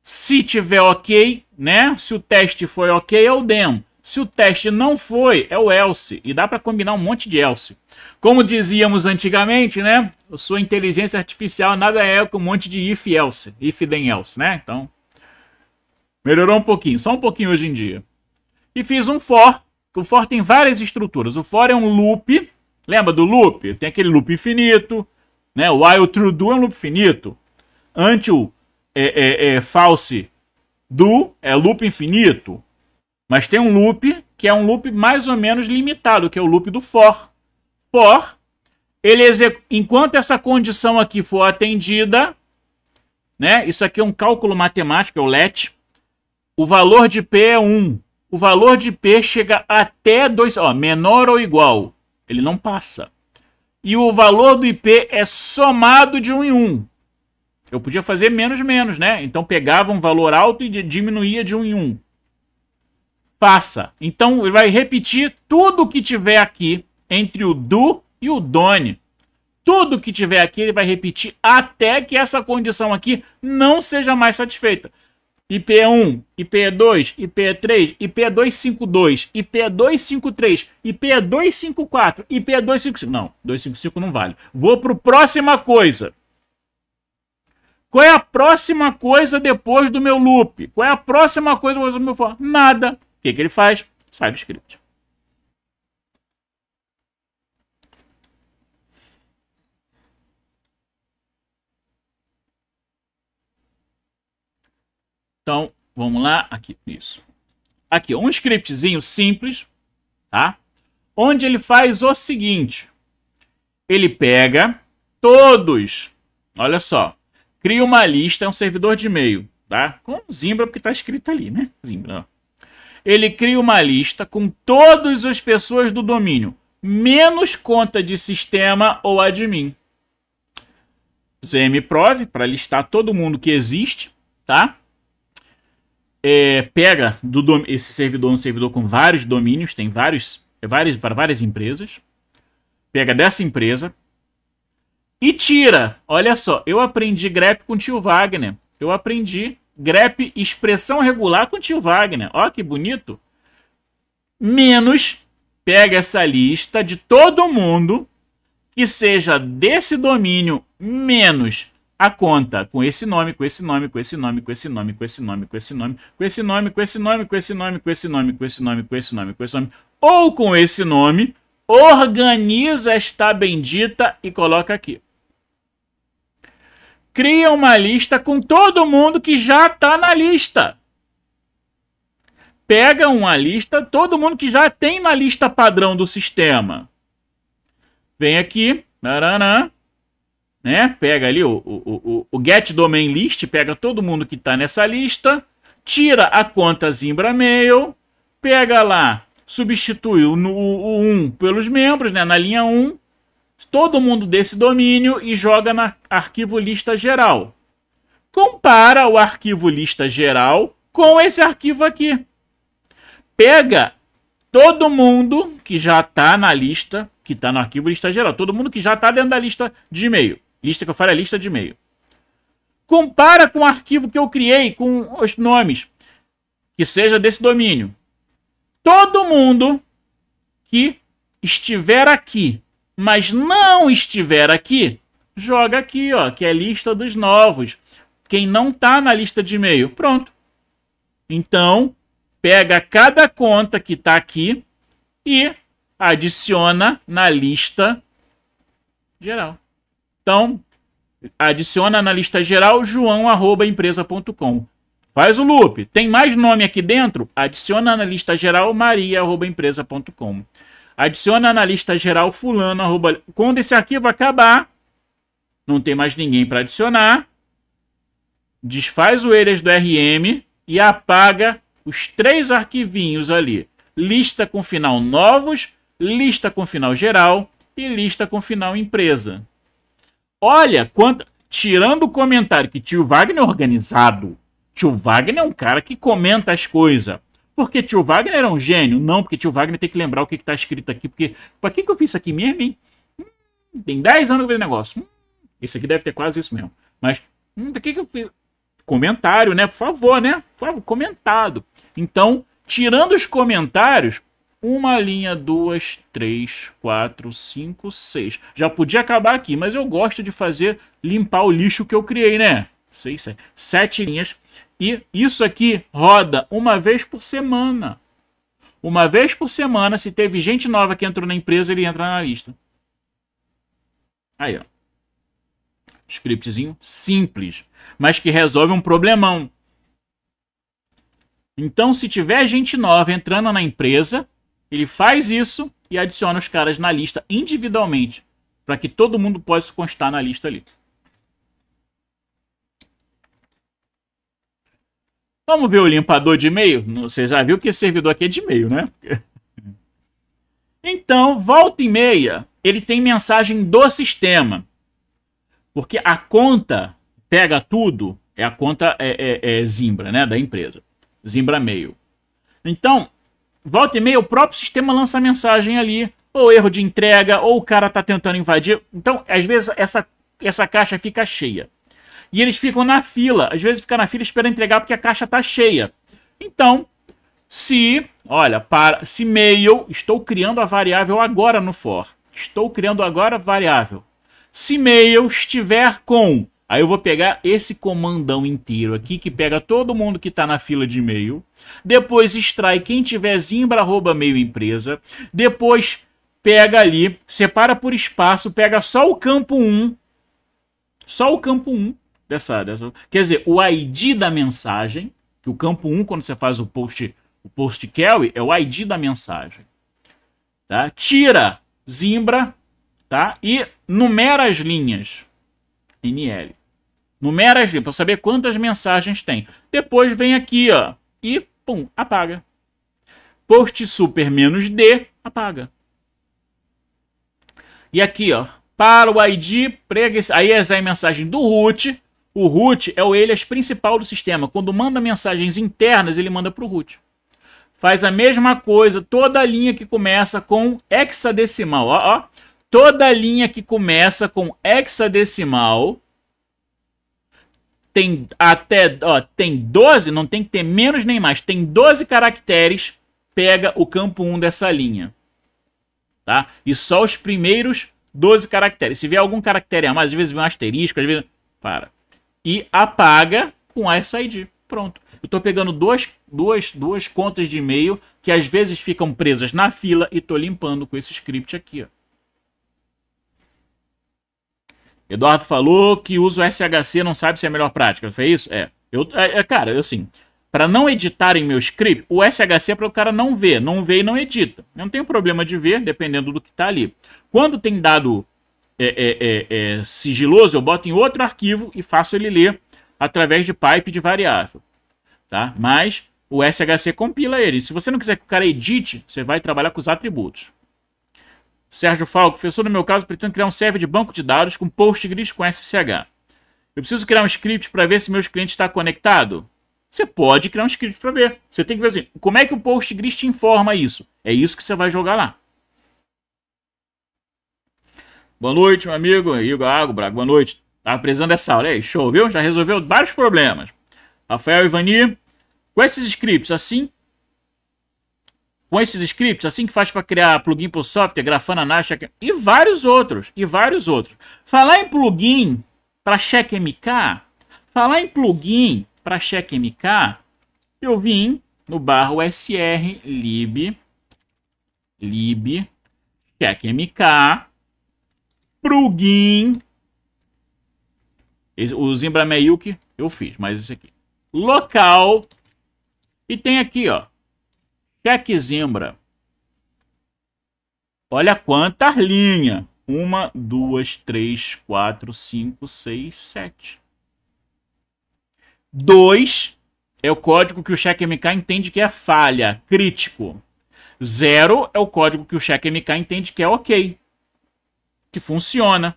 se tiver ok, né? Se o teste foi ok, é o demo. Se o teste não foi, é o else. E dá para combinar um monte de else. Como dizíamos antigamente, né? Sua inteligência artificial nada é com um monte de if else, if then else, né? Então, melhorou um pouquinho, só um pouquinho hoje em dia. E fiz um for. O for tem várias estruturas. O for é um loop. Lembra do loop? Tem aquele loop infinito, né? while true do é um loop finito. Until é, é, é false do é loop infinito. Mas tem um loop que é um loop mais ou menos limitado, que é o loop do for. For, ele enquanto essa condição aqui for atendida, né? Isso aqui é um cálculo matemático, é o LET. O valor de P é 1. O valor de P chega até 2, ó, menor ou igual. Ele não passa. E o valor do IP é somado de 1 em 1. Eu podia fazer menos menos, né? Então pegava um valor alto e diminuía de 1 em 1 faça. Então ele vai repetir tudo que tiver aqui entre o do e o done. Tudo que tiver aqui ele vai repetir até que essa condição aqui não seja mais satisfeita. IP1, IP2, IP3, IP252, IP253, IP254, IP255. Não, 255 não vale. Vou para a próxima coisa. Qual é a próxima coisa depois do meu loop? Qual é a próxima coisa depois do meu for? Nada que, que ele faz? Sai do script. Então, vamos lá, aqui, isso. Aqui, um scriptzinho simples, tá? Onde ele faz o seguinte. Ele pega todos, olha só, cria uma lista, é um servidor de e-mail, tá? Com Zimbra, porque tá escrito ali, né? Zimbra, ó ele cria uma lista com todas as pessoas do domínio, menos conta de sistema ou admin. ZMProv, para listar todo mundo que existe, tá? É, pega do esse servidor um servidor com vários domínios, tem vários, vários para várias empresas. Pega dessa empresa e tira. Olha só, eu aprendi grep com o tio Wagner. Eu aprendi grep expressão regular com tio Wagner. Ó que bonito. Menos, pega essa lista de todo mundo que seja desse domínio menos a conta com esse nome, com esse nome, com esse nome, com esse nome, com esse nome, com esse nome, com esse nome, com esse nome, com esse nome, com esse nome, com esse nome, com esse nome, com esse nome, ou com esse nome, organiza esta bendita e coloca aqui cria uma lista com todo mundo que já está na lista. Pega uma lista, todo mundo que já tem na lista padrão do sistema. Vem aqui, naranã, né? Pega ali o, o, o, o get domain list, pega todo mundo que está nessa lista, tira a conta Zimbra Mail, pega lá, substitui o, o, 1 pelos membros, né? Na linha 1, todo mundo desse domínio e joga na arquivo lista geral. Compara o arquivo lista geral com esse arquivo aqui. Pega todo mundo que já está na lista, que está no arquivo lista geral, todo mundo que já está dentro da lista de e-mail. Lista que eu falei é lista de e-mail. Compara com o arquivo que eu criei, com os nomes, que seja desse domínio. Todo mundo que estiver aqui mas não estiver aqui, joga aqui, ó, que é lista dos novos. Quem não tá na lista de e-mail, pronto. Então, pega cada conta que tá aqui e adiciona na lista geral. Então, adiciona na lista geral joão@empresa.com. Faz o loop. Tem mais nome aqui dentro? Adiciona na lista geral maria@empresa.com. Adiciona na lista geral fulano. Arroba... Quando esse arquivo acabar, não tem mais ninguém para adicionar. Desfaz o eles do RM e apaga os três arquivinhos ali. Lista com final novos, lista com final geral e lista com final empresa. Olha quanta. Tirando o comentário que tio Wagner é organizado, tio Wagner é um cara que comenta as coisas. Porque tio Wagner era um gênio? Não, porque tio Wagner tem que lembrar o que está escrito aqui. Porque para que, que eu fiz isso aqui mesmo, hein? Hum, tem 10 anos que eu negócio. Hum, esse aqui deve ter quase isso mesmo. Mas, hum, pra que, que eu fiz? Comentário, né? Por favor, né? Por favor, comentado. Então, tirando os comentários, uma linha, duas, três, quatro, cinco, seis. Já podia acabar aqui, mas eu gosto de fazer limpar o lixo que eu criei, né? Seis, sete, sete linhas. E isso aqui roda uma vez por semana. Uma vez por semana, se teve gente nova que entrou na empresa, ele entra na lista. Aí, ó. Scriptzinho simples, mas que resolve um problemão. Então, se tiver gente nova entrando na empresa, ele faz isso e adiciona os caras na lista individualmente, para que todo mundo possa constar na lista ali. Vamos ver o limpador de e-mail? Você já viu que esse servidor aqui é de e-mail, né? <laughs> Então, volta e meia, ele tem mensagem do sistema. Porque a conta pega tudo, é a conta é, é, é Zimbra, né? Da empresa. Zimbra Mail. Então, volta e meia, o próprio sistema lança a mensagem ali. Ou erro de entrega, ou o cara tá tentando invadir. Então, às vezes, essa, essa caixa fica cheia. E eles ficam na fila. Às vezes fica na fila esperando entregar porque a caixa tá cheia. Então, se, olha, para, se mail, estou criando a variável agora no for. Estou criando agora a variável. Se mail estiver com, aí eu vou pegar esse comandão inteiro aqui que pega todo mundo que está na fila de e-mail, depois extrai quem tiver zimbra arroba meio empresa, depois pega ali, separa por espaço, pega só o campo 1, só o campo 1 dessa, dessa. Né? Quer dizer, o ID da mensagem, que o campo 1, quando você faz o post, o post carry, é o ID da mensagem. Tá? Tira, zimbra, tá? E numera as linhas. NL. Numera as linhas, para saber quantas mensagens tem. Depois vem aqui, ó, e pum, apaga. Post super menos D, apaga. E aqui, ó, para o ID, prega esse, aí essa é a mensagem do root, o root é o alias principal do sistema. Quando manda mensagens internas, ele manda para o root. Faz a mesma coisa toda a linha que começa com hexadecimal. Ó, ó. Toda a linha que começa com hexadecimal tem até ó, tem 12, não tem que ter menos nem mais, tem 12 caracteres, pega o campo 1 dessa linha. Tá? E só os primeiros 12 caracteres. Se vier algum caractere a mais, às vezes vem um asterisco, às vezes. Para e apaga com essa ID. Pronto. Eu estou pegando duas, duas, duas contas de e-mail que às vezes ficam presas na fila e estou limpando com esse script aqui. Ó. Eduardo falou que usa o SHC, não sabe se é a melhor prática. Foi isso? É. Eu, é, é cara, eu assim, para não editar em meu script, o SHC é para o cara não ver. Não vê e não edita. Eu não tem problema de ver, dependendo do que está ali. Quando tem dado é, é, é, é, sigiloso, eu boto em outro arquivo e faço ele ler através de pipe de variável. Tá? Mas o SHC compila ele. Se você não quiser que o cara edite, você vai trabalhar com os atributos. Sérgio Falco, professor, no meu caso, pretendo criar um server de banco de dados com Postgres com SSH. Eu preciso criar um script para ver se meus clientes está conectado? Você pode criar um script para ver. Você tem que ver assim, como é que o Postgres te informa isso? É isso que você vai jogar lá. Boa noite, meu amigo. Igor Água, Braga, boa noite. Tava precisando dessa aula. Aí, show, viu? Já resolveu vários problemas. Rafael Ivani, com esses scripts, assim com esses scripts, assim que faz para criar plugin para o software, Grafana, Nasha e vários outros, e vários outros. Falar em plugin para CheckMK, falar em plugin para CheckMK, eu vim no barro sr lib lib checkmk Prugin. O Zimbrameyuk eu fiz, mas esse aqui. Local. E tem aqui, ó. Cheque Zimbra. Olha quantas linhas. Uma, duas, três, quatro, cinco, seis, sete. Dois é o código que o cheque MK entende que é falha, crítico. Zero é o código que o cheque MK entende que é ok que funciona.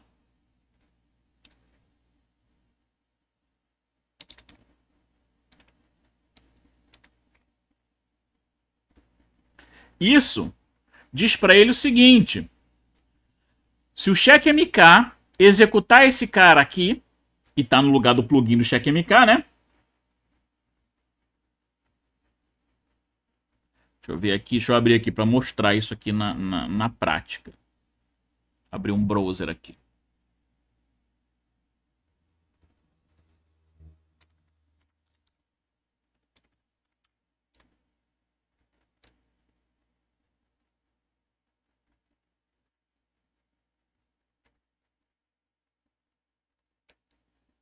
Isso diz para ele o seguinte: se o cheque MK executar esse cara aqui, e está no lugar do plugin do cheque MK, né? Deixa eu ver aqui, deixa eu abrir aqui para mostrar isso aqui na, na, na prática. Abrir um browser aqui.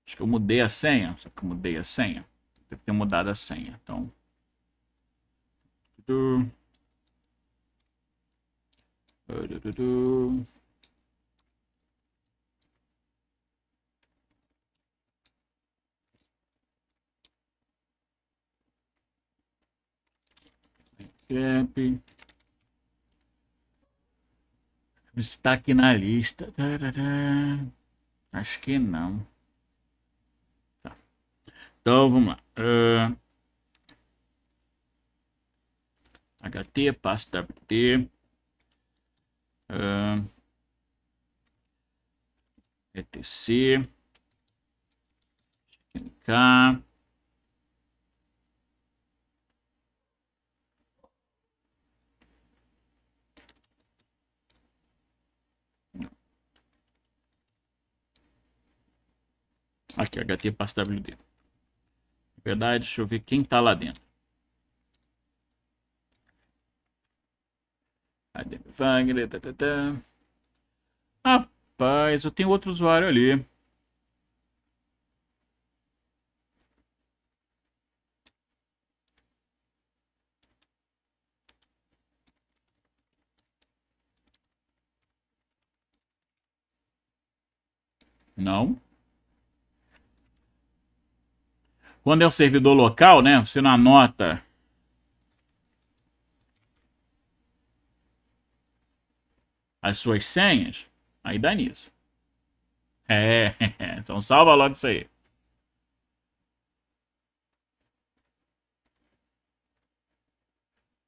Acho que eu mudei a senha. Só que eu mudei a senha. Deve ter mudado a senha. Então. Du, du, du, Camp. Está aqui na lista. Acho que não. Tá. Então vamos lá. Uh, ah, HT, pasta PT. Uh, ah, ETC. Check Aqui, HT PassWD. Na verdade, deixa eu ver quem está lá dentro. Wagner, tá, tá, tá, Rapaz, eu tenho outro usuário ali. Não. Quando é o servidor local, né? Você não anota as suas senhas, aí dá nisso. É, <laughs> então salva logo isso aí.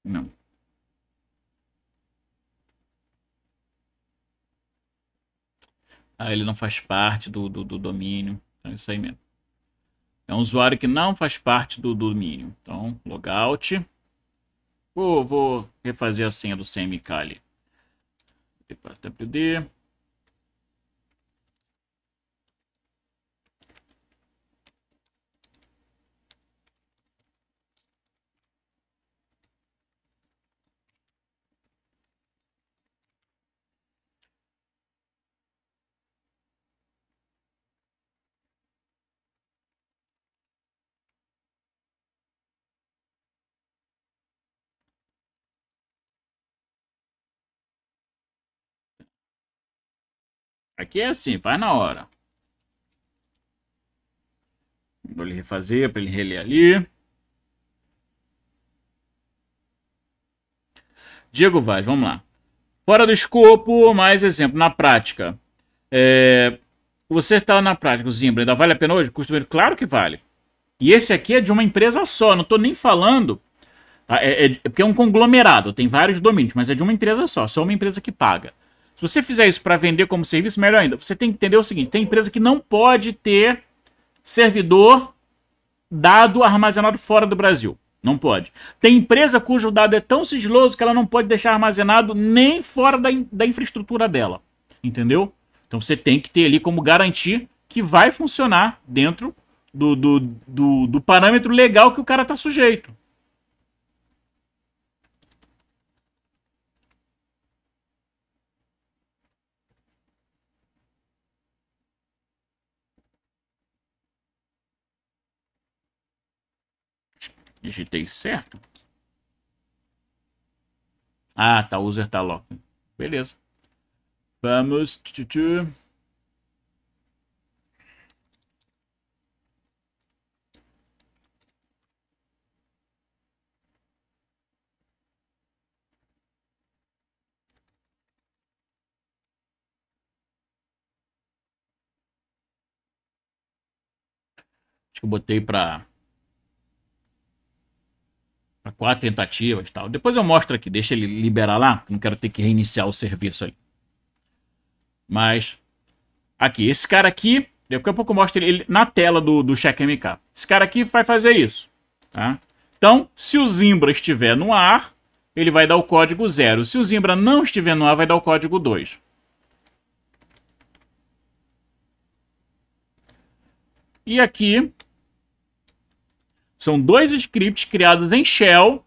Não. Ah, ele não faz parte do, do, do domínio. Então é isso aí mesmo. É um usuário que não faz parte do, domínio. Então, logout. Vou, vou refazer a senha do CMK ali. WD. Aqui é assim, vai na hora. Vou ele refazer para ele reler ali. Diego Vaz, vamos lá. Fora do escopo, mais exemplo, na prática. É, você está na prática, o Zimbra, ainda vale a pena hoje? Custo claro que vale. E esse aqui é de uma empresa só, não estou nem falando. Tá? É, é, é, porque é um conglomerado, tem vários domínios, mas é de uma empresa só, só uma empresa que paga. Se você fizer isso para vender como serviço, melhor ainda. Você tem que entender o seguinte: tem empresa que não pode ter servidor dado armazenado fora do Brasil. Não pode. Tem empresa cujo dado é tão sigiloso que ela não pode deixar armazenado nem fora da, in da infraestrutura dela. Entendeu? Então você tem que ter ali como garantir que vai funcionar dentro do, do, do, do parâmetro legal que o cara está sujeito. Digitei certo? Ah, tá. User tá lock Beleza. Vamos. Tututu. Acho que eu botei para quatro tentativas e tal. Depois eu mostro aqui, deixa ele liberar lá, não quero ter que reiniciar o serviço ali. Mas, aqui, esse cara aqui, daqui a pouco eu mostro ele, ele na tela do, do CheckMK. Esse cara aqui vai fazer isso, tá? Então, se o Zimbra estiver no ar, ele vai dar o código 0. Se o Zimbra não estiver no ar, vai dar o código 2. E aqui são dois scripts criados em shell,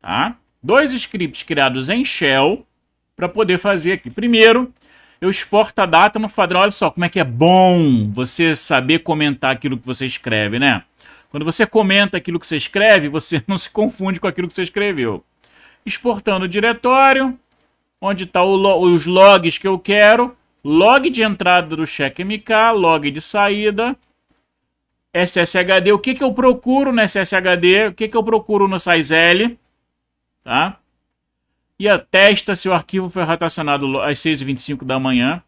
tá? Dois scripts criados em shell para poder fazer aqui. Primeiro, eu exporto a data no padrão. Olha só como é que é bom você saber comentar aquilo que você escreve, né? Quando você comenta aquilo que você escreve, você <laughs> não se confunde com aquilo que você escreveu. Exportando o diretório, onde estão tá lo os logs que eu quero, log de entrada do checkmk, log de saída, SSHD. O que, que eu procuro no SSHD? O que, que eu procuro no SciZL? Tá? E atesta se o arquivo foi rotacionado às 6h25 da manhã.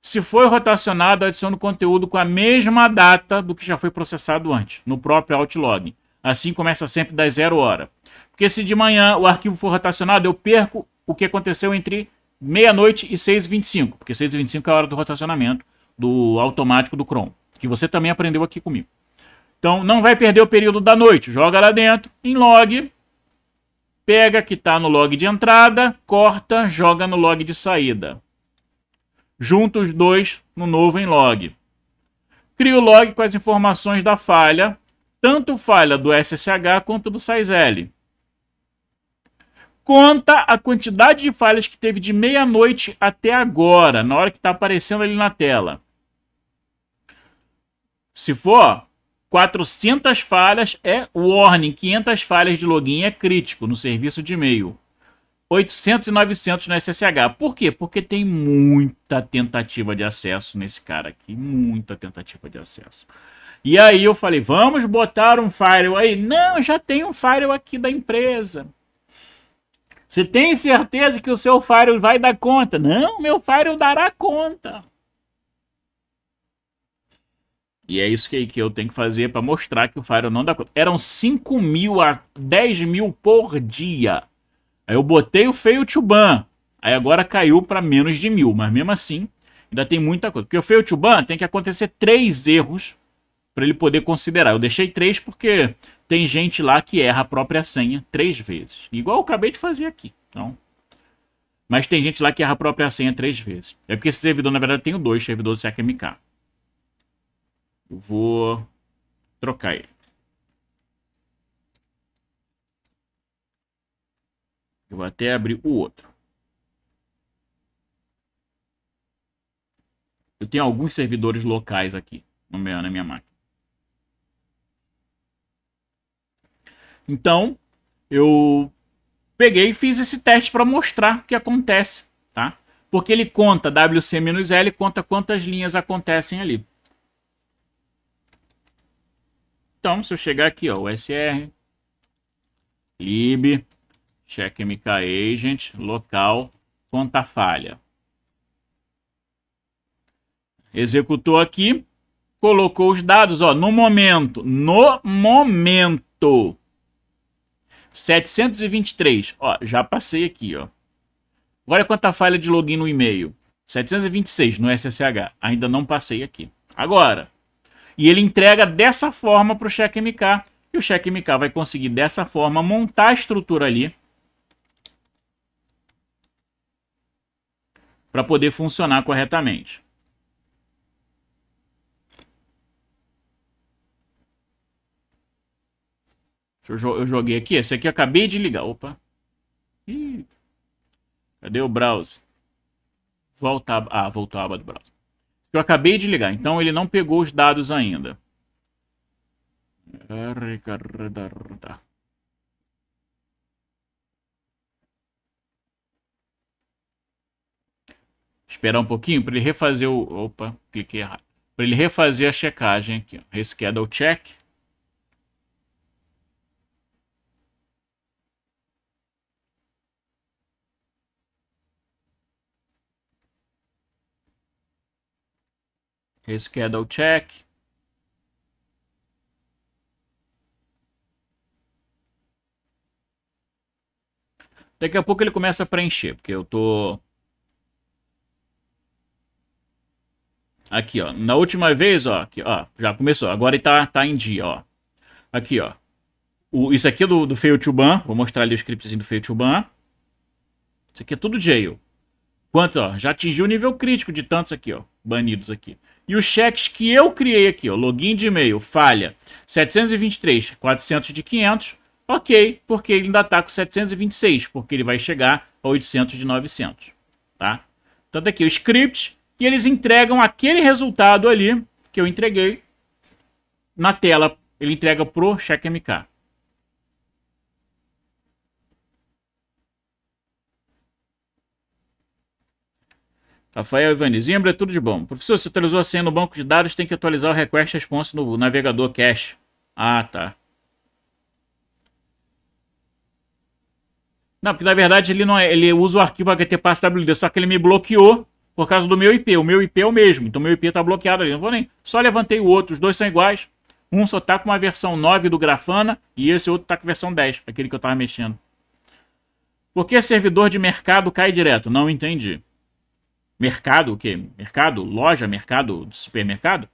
Se foi rotacionado, adiciono conteúdo com a mesma data do que já foi processado antes, no próprio Outlog. Assim começa sempre das zero hora. Porque se de manhã o arquivo for rotacionado, eu perco o que aconteceu entre meia-noite e 6h25, porque 6h25 é a hora do rotacionamento do automático do Chrome que você também aprendeu aqui comigo. Então, não vai perder o período da noite. Joga lá dentro, em log, pega que está no log de entrada, corta, joga no log de saída. Junta os dois no novo em log. Cria o log com as informações da falha, tanto falha do SSH quanto do SysL. Conta a quantidade de falhas que teve de meia-noite até agora, na hora que está aparecendo ali na tela. Se for 400 falhas é warning, 500 falhas de login é crítico no serviço de e-mail. 800 e 900 no SSH. Por quê? Porque tem muita tentativa de acesso nesse cara aqui, muita tentativa de acesso. E aí eu falei, vamos botar um firewall aí. Não, já tem um firewall aqui da empresa. Você tem certeza que o seu firewall vai dar conta? Não, meu firewall dará conta. E é isso que, que eu tenho que fazer para mostrar que o Fire não dá conta. Eram 5 mil a 10 mil por dia. Aí eu botei o Fail to Ban. Aí agora caiu para menos de mil. Mas mesmo assim, ainda tem muita coisa. Porque o Fail to Ban tem que acontecer três erros para ele poder considerar. Eu deixei três porque tem gente lá que erra a própria senha três vezes. Igual eu acabei de fazer aqui. Então, mas tem gente lá que erra a própria senha três vezes. É porque esse servidor, na verdade, tem o dois servidores do CQMK. Eu Vou trocar ele. Eu vou até abrir o outro. Eu tenho alguns servidores locais aqui na minha, na minha máquina. Então, eu peguei e fiz esse teste para mostrar o que acontece, tá? Porque ele conta WC-L, conta quantas linhas acontecem ali. Então, se eu chegar aqui, ó, USR, lib, checkmk agent, local, conta falha. Executou aqui, colocou os dados, ó, no momento, no momento. 723, ó, já passei aqui, ó. Olha a falha de login no e-mail. 726 no SSH, ainda não passei aqui. Agora, e ele entrega dessa forma para o cheque MK. E o cheque MK vai conseguir dessa forma montar a estrutura ali para poder funcionar corretamente. Eu joguei aqui, esse aqui eu acabei de ligar. Opa. Ih. Cadê o browser? Volta a... Ah, voltou a aba do browser eu acabei de ligar, então ele não pegou os dados ainda. Esperar um pouquinho para ele refazer o. Opa, cliquei errado. Para ele refazer a checagem aqui. Reschedule check. Reschedule é check. Daqui a pouco ele começa a preencher, porque eu tô... Aqui, ó. Na última vez, ó. Aqui, ó. Já começou. Agora ele tá, tá em dia, ó. Aqui, ó. O, isso aqui é do, do Fail to Ban. Vou mostrar ali o scriptzinho do Fail to Ban. Isso aqui é tudo jail. Quanto, ó? Já atingiu o nível crítico de tantos aqui, ó. Banidos aqui e os cheques que eu criei aqui, ó, login de e-mail, falha, 723, 400 de 500, ok, porque ele ainda está com 726, porque ele vai chegar a 800 de 900, tá? Então tá aqui o script e eles entregam aquele resultado ali que eu entreguei na tela, ele entrega pro cheque MK. Rafael Ivani, Zimbra, é tudo de bom. Professor, se atualizou a senha no banco de dados, tem que atualizar o request response no navegador cache. Ah, tá. Não, porque na verdade ele não é, ele usa o arquivo http só que ele me bloqueou por causa do meu IP. O meu IP é o mesmo, então meu IP está bloqueado ali. Não vou nem. Só levantei o outro, os dois são iguais. Um só está com uma versão 9 do Grafana e esse outro está com a versão 10, aquele que eu estava mexendo. Por que servidor de mercado cai direto? Não entendi mercado, o que? Mercado, loja, mercado, supermercado.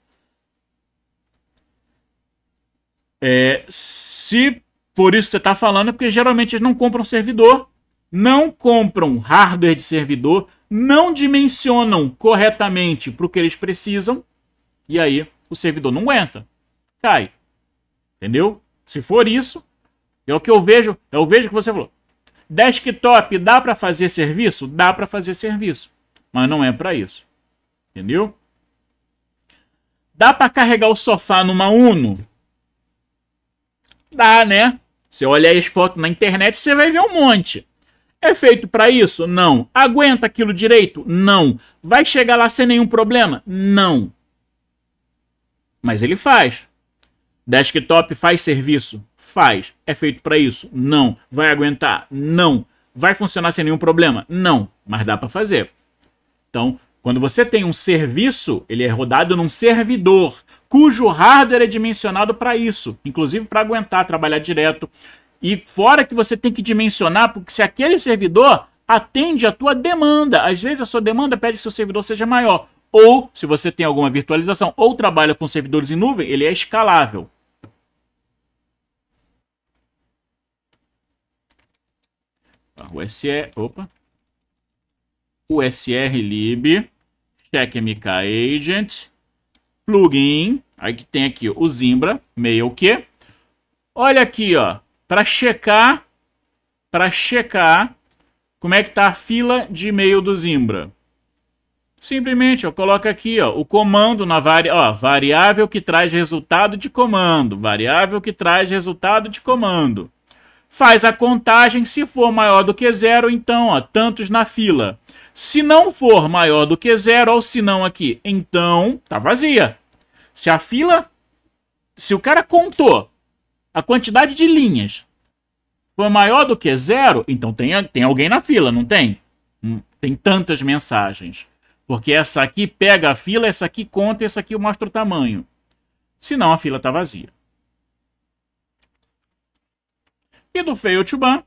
É, se por isso você está falando, é porque geralmente eles não compram servidor, não compram hardware de servidor, não dimensionam corretamente para o que eles precisam, e aí o servidor não aguenta, cai. Entendeu? Se for isso, é o que eu vejo, eu é vejo que você falou. Desktop dá para fazer serviço? Dá para fazer serviço. Mas não é para isso. Entendeu? Dá para carregar o sofá numa Uno? Dá, né? Você olhar as fotos na internet, você vai ver um monte. É feito para isso? Não. Aguenta aquilo direito? Não. Vai chegar lá sem nenhum problema? Não. Mas ele faz. Desktop faz serviço? Faz. É feito para isso? Não. Vai aguentar? Não. Vai funcionar sem nenhum problema? Não. Mas dá para fazer. Então, quando você tem um serviço, ele é rodado num servidor, cujo hardware é dimensionado para isso, inclusive para aguentar trabalhar direto. E fora que você tem que dimensionar, porque se aquele servidor atende a tua demanda, às vezes a sua demanda pede que seu servidor seja maior. Ou, se você tem alguma virtualização ou trabalha com servidores em nuvem, ele é escalável. Tá, o SE, opa, usrlib, checkmkagent, plugin, aí que tem aqui o Zimbra, meio que. Olha aqui, ó, para checar, para checar como é que tá a fila de e-mail do Zimbra. Simplesmente, eu coloco aqui, ó, o comando na vari... ó, variável que traz resultado de comando, variável que traz resultado de comando. Faz a contagem, se for maior do que zero, então, ó, tantos na fila. Se não for maior do que zero, ou se não aqui, então tá vazia. Se a fila, se o cara contou a quantidade de linhas for maior do que zero, então tem, tem alguém na fila, não tem? Hum, tem tantas mensagens. Porque essa aqui pega a fila, essa aqui conta, essa aqui mostra o tamanho. Senão a fila tá vazia. E do fail to ban,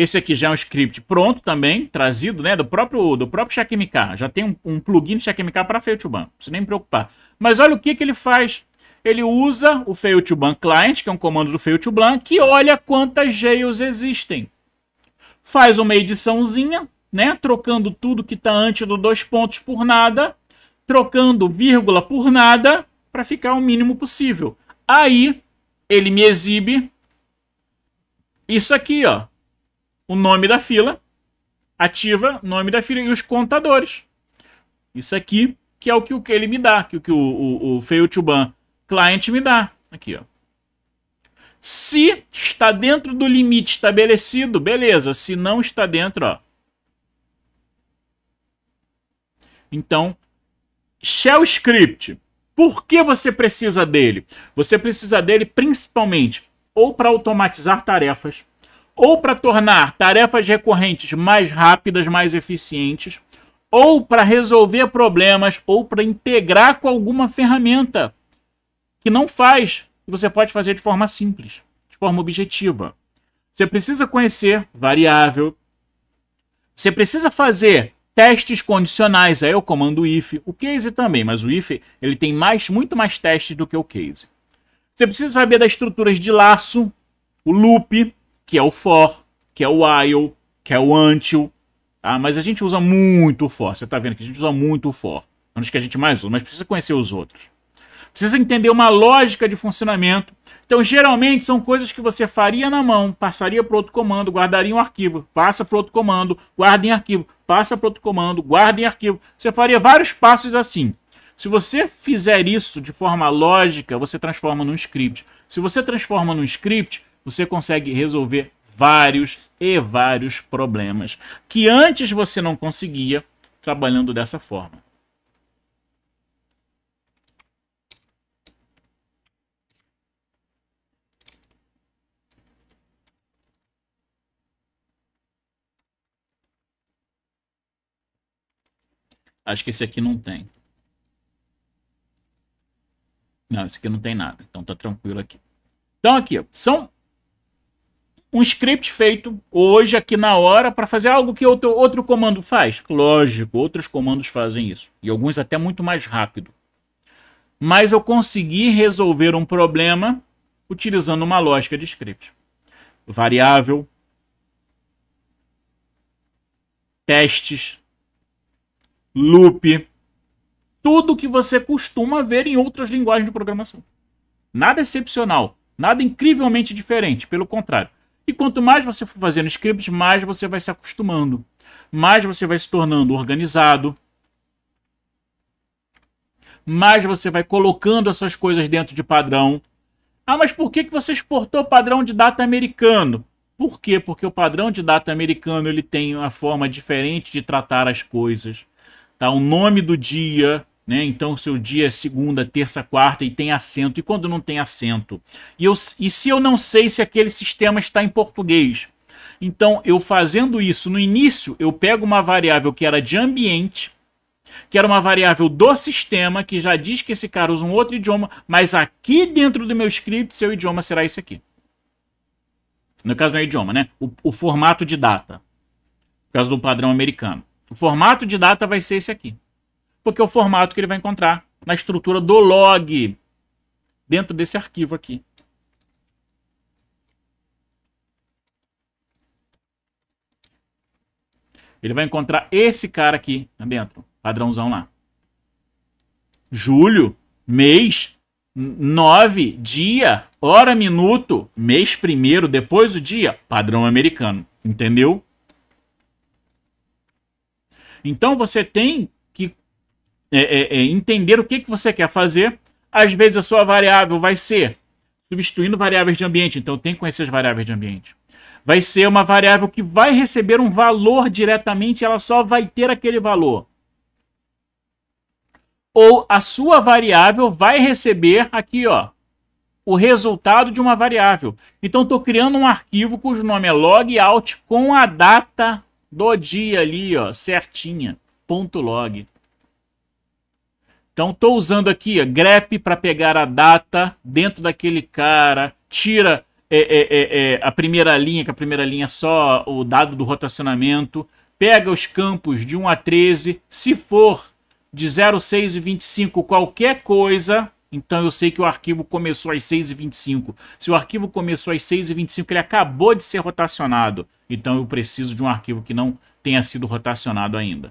esse aqui já é um script pronto também, trazido, né, do próprio do próprio CheckMK. Já tem um, um plugin de CheckMK para Fail2Ban, não precisa nem me preocupar. Mas olha o que, que ele faz. Ele usa o Fail2Ban client, que é um comando do Fail2Ban, que olha quantas jails existem. Faz uma ediçãozinha, né, trocando tudo que está antes do dois pontos por nada, trocando vírgula por nada, para ficar o mínimo possível. Aí ele me exibe isso aqui, ó o nome da fila, ativa nome da fila e os contadores. Isso aqui que é o que ele me dá, que o que o, o, o Failtuban client me dá. Aqui, ó. Se está dentro do limite estabelecido, beleza. Se não está dentro, ó. Então, shell script. Por que você precisa dele? Você precisa dele principalmente ou para automatizar tarefas ou para tornar tarefas recorrentes mais rápidas, mais eficientes, ou para resolver problemas, ou para integrar com alguma ferramenta que não faz e você pode fazer de forma simples, de forma objetiva. Você precisa conhecer variável. Você precisa fazer testes condicionais, aí eu comando o if, o case também, mas o if ele tem mais, muito mais testes do que o case. Você precisa saber das estruturas de laço, o loop, que é o for, que é o while, que é o until. Tá? Mas a gente usa muito o for. Você está vendo que a gente usa muito o for. É um dos que a gente mais usa, mas precisa conhecer os outros. Precisa entender uma lógica de funcionamento. Então, geralmente, são coisas que você faria na mão, passaria para outro comando, guardaria um arquivo, passa para outro comando, guarda em arquivo, passa para outro comando, guarda em arquivo. Você faria vários passos assim. Se você fizer isso de forma lógica, você transforma num script. Se você transforma num script, você consegue resolver vários e vários problemas que antes você não conseguia trabalhando dessa forma. Acho que esse aqui não tem. Não, esse aqui não tem nada. Então tá tranquilo aqui. Então aqui, ó, são um script feito hoje, aqui na hora, para fazer algo que outro, outro comando faz. Lógico, outros comandos fazem isso. E alguns até muito mais rápido. Mas eu consegui resolver um problema utilizando uma lógica de script. Variável, testes, loop, tudo que você costuma ver em outras linguagens de programação. Nada excepcional, nada incrivelmente diferente, pelo contrário. E quanto mais você for fazendo scripts, mais você vai se acostumando, mais você vai se tornando organizado, mais você vai colocando essas coisas dentro de padrão. Ah, mas por que, que você exportou o padrão de data americano? Por quê? Porque o padrão de data americano ele tem uma forma diferente de tratar as coisas. Tá? O nome do dia, né? Então, seu dia é segunda, terça, quarta e tem acento. E quando não tem acento? E, eu, e se eu não sei se aquele sistema está em português? Então, eu fazendo isso no início, eu pego uma variável que era de ambiente, que era uma variável do sistema, que já diz que esse cara usa um outro idioma, mas aqui dentro do meu script, seu idioma será esse aqui. No caso, não é idioma, né? O, o formato de data. No caso do padrão americano. O formato de data vai ser esse aqui porque é o formato que ele vai encontrar na estrutura do log dentro desse arquivo aqui. Ele vai encontrar esse cara aqui dentro, padrãozão lá. Julho, mês, nove, dia, hora, minuto, mês primeiro, depois o dia, padrão americano, entendeu? Então você tem é, é, é, entender o que, que você quer fazer. Às vezes a sua variável vai ser substituindo variáveis de ambiente, então tem que conhecer as variáveis de ambiente. Vai ser uma variável que vai receber um valor diretamente, ela só vai ter aquele valor. Ou a sua variável vai receber aqui, ó, o resultado de uma variável. Então estou criando um arquivo cujo nome é logout com a data do dia ali, ó, certinha, ponto .log. Então estou usando aqui a grep para pegar a data dentro daquele cara, tira é, é, é, é, a primeira linha, que a primeira linha é só o dado do rotacionamento, pega os campos de 1 a 13, se for de 06 e 25 qualquer coisa, então eu sei que o arquivo começou às 6 e 25 Se o arquivo começou às 6 e 25 ele acabou de ser rotacionado. Então eu preciso de um arquivo que não tenha sido rotacionado ainda.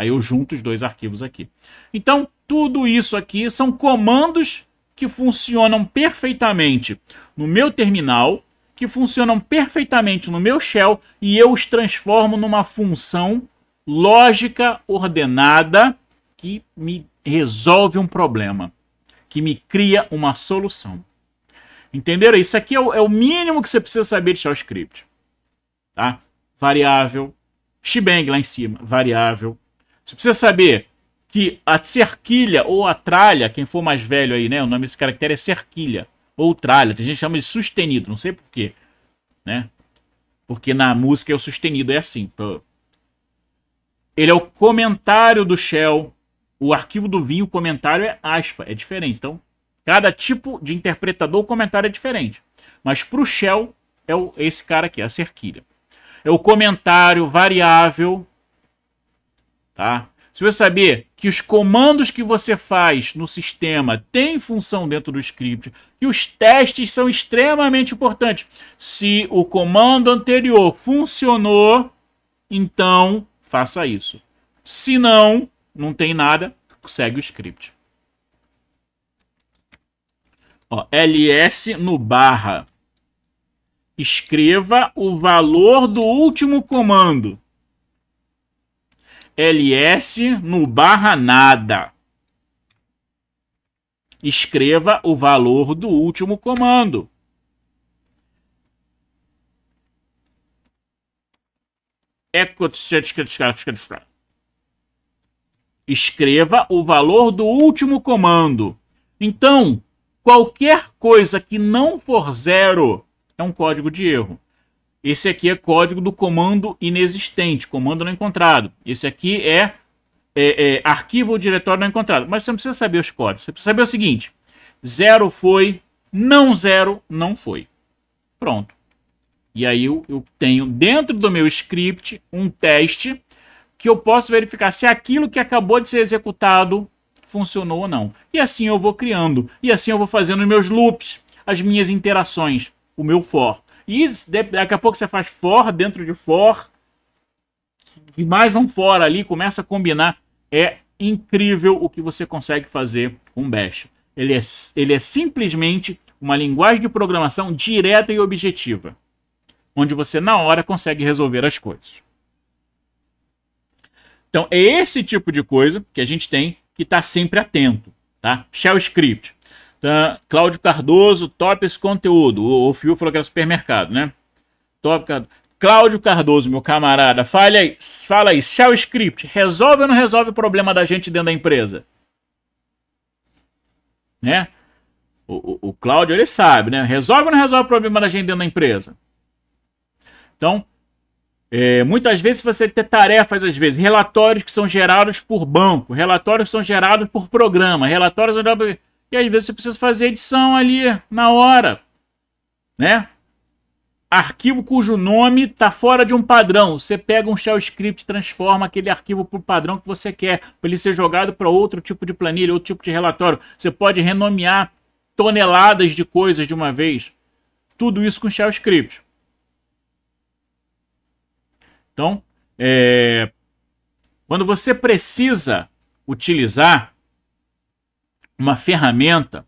Aí eu junto os dois arquivos aqui. Então, tudo isso aqui são comandos que funcionam perfeitamente no meu terminal, que funcionam perfeitamente no meu shell e eu os transformo numa função lógica ordenada que me resolve um problema, que me cria uma solução. Entenderam? Isso aqui é o, é o mínimo que você precisa saber de JavaScript. Tá? Variável, shebang lá em cima, variável, você precisa saber que a cerquilha ou a tralha, quem for mais velho aí, né? O nome desse caractere é cerquilha ou tralha. Tem gente que chama de sustenido, não sei porquê, né? Porque na música é o sustenido é assim. Ele é o comentário do shell. O arquivo do vinho, o comentário é aspa, é diferente. Então, cada tipo de interpretador, o comentário é diferente. Mas para o shell, é esse cara aqui, a cerquilha. É o comentário variável tá? Se você saber que os comandos que você faz no sistema têm função dentro do script, que os testes são extremamente importantes. Se o comando anterior funcionou, então faça isso. Se não, não tem nada, segue o script. Ó, ls no barra. Escreva o valor do último comando ls no barra nada. Escreva o valor do último comando. Escreva o valor do último comando. Então, qualquer coisa que não for zero é um código de erro. Esse aqui é código do comando inexistente, comando não encontrado. Esse aqui é, é, é arquivo ou diretório não encontrado. Mas você não precisa saber os códigos. Você precisa saber o seguinte: zero foi, não zero não foi. Pronto. E aí eu, eu tenho dentro do meu script um teste que eu posso verificar se aquilo que acabou de ser executado funcionou ou não. E assim eu vou criando, e assim eu vou fazendo os meus loops, as minhas interações, o meu for. E daqui a pouco você faz for dentro de for. E mais um for ali, começa a combinar. É incrível o que você consegue fazer com Bash. Ele é, ele é simplesmente uma linguagem de programação direta e objetiva, onde você na hora consegue resolver as coisas. Então é esse tipo de coisa que a gente tem que estar tá sempre atento, tá? Shell script. Tá, Cláudio Cardoso, top esse conteúdo. O, o Fio falou que era supermercado, né? Top, Cláudio Cardoso, meu camarada, fala aí, fala aí, Shell Script, resolve ou não resolve o problema da gente dentro da empresa? Né? O, o, o Cláudio, ele sabe, né? Resolve ou não resolve o problema da gente dentro da empresa? Então, é, muitas vezes você tem tarefas, às vezes, relatórios que são gerados por banco, relatórios que são gerados por programa, relatórios... E às vezes você precisa fazer edição ali na hora, né? Arquivo cujo nome está fora de um padrão. Você pega um shell script, transforma aquele arquivo para o padrão que você quer, para ele ser jogado para outro tipo de planilha, outro tipo de relatório. Você pode renomear toneladas de coisas de uma vez. Tudo isso com shell script. Então, é... quando você precisa utilizar uma ferramenta,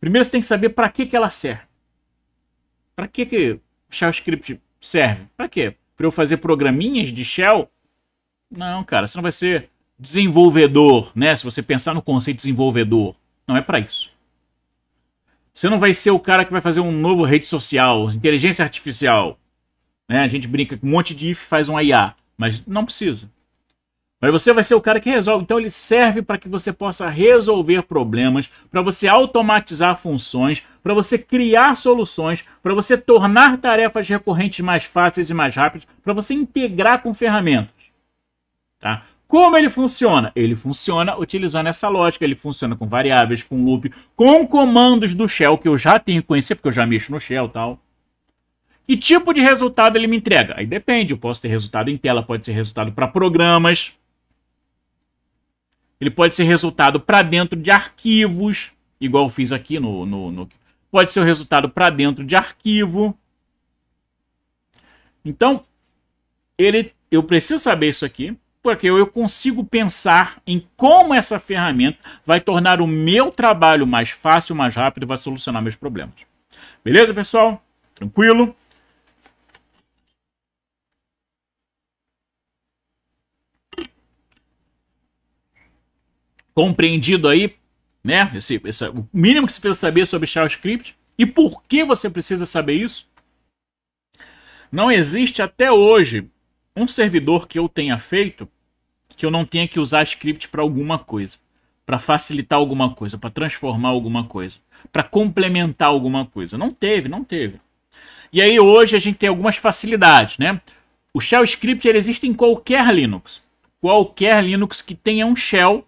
primeiro você tem que saber para que, que ela serve. Para que, que JavaScript serve? Para quê? Para eu fazer programinhas de shell? Não, cara, você não vai ser desenvolvedor, né? Se você pensar no conceito de desenvolvedor, não é para isso. Você não vai ser o cara que vai fazer um novo rede social, inteligência artificial. Né? A gente brinca com um monte de if faz um IA, mas não precisa. Mas você vai ser o cara que resolve. Então ele serve para que você possa resolver problemas, para você automatizar funções, para você criar soluções, para você tornar tarefas recorrentes mais fáceis e mais rápidas, para você integrar com ferramentas. Tá? Como ele funciona? Ele funciona utilizando essa lógica, ele funciona com variáveis, com loop, com comandos do shell que eu já tenho que conhecer porque eu já mexo no shell, tal. Que tipo de resultado ele me entrega? Aí depende, eu posso ter resultado em tela, pode ser resultado para programas, ele pode ser resultado para dentro de arquivos, igual eu fiz aqui no, no, no... pode ser o resultado para dentro de arquivo. Então, ele, eu preciso saber isso aqui, porque eu consigo pensar em como essa ferramenta vai tornar o meu trabalho mais fácil, mais rápido, e vai solucionar meus problemas. Beleza, pessoal? Tranquilo? Compreendido aí, né? Esse, esse, o mínimo que você precisa saber sobre JavaScript. E por que você precisa saber isso? Não existe até hoje um servidor que eu tenha feito que eu não tenha que usar script para alguma coisa, para facilitar alguma coisa, para transformar alguma coisa, para complementar alguma coisa. Não teve, não teve. E aí hoje a gente tem algumas facilidades, né? O shell script ele existe em qualquer Linux. Qualquer Linux que tenha um shell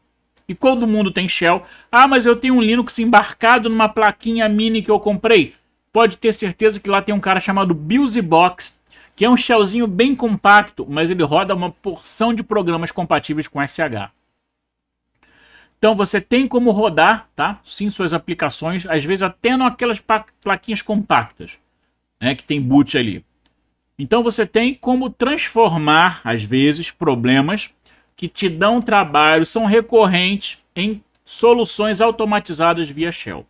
e todo mundo tem Shell. Ah, mas eu tenho um Linux embarcado numa plaquinha mini que eu comprei. Pode ter certeza que lá tem um cara chamado Busybox, que é um Shellzinho bem compacto, mas ele roda uma porção de programas compatíveis com SH. Então você tem como rodar, tá? Sim, suas aplicações, às vezes até naquelas plaquinhas compactas, né? Que tem boot ali. Então você tem como transformar, às vezes, problemas que te dão trabalho são recorrentes em soluções automatizadas via Shell.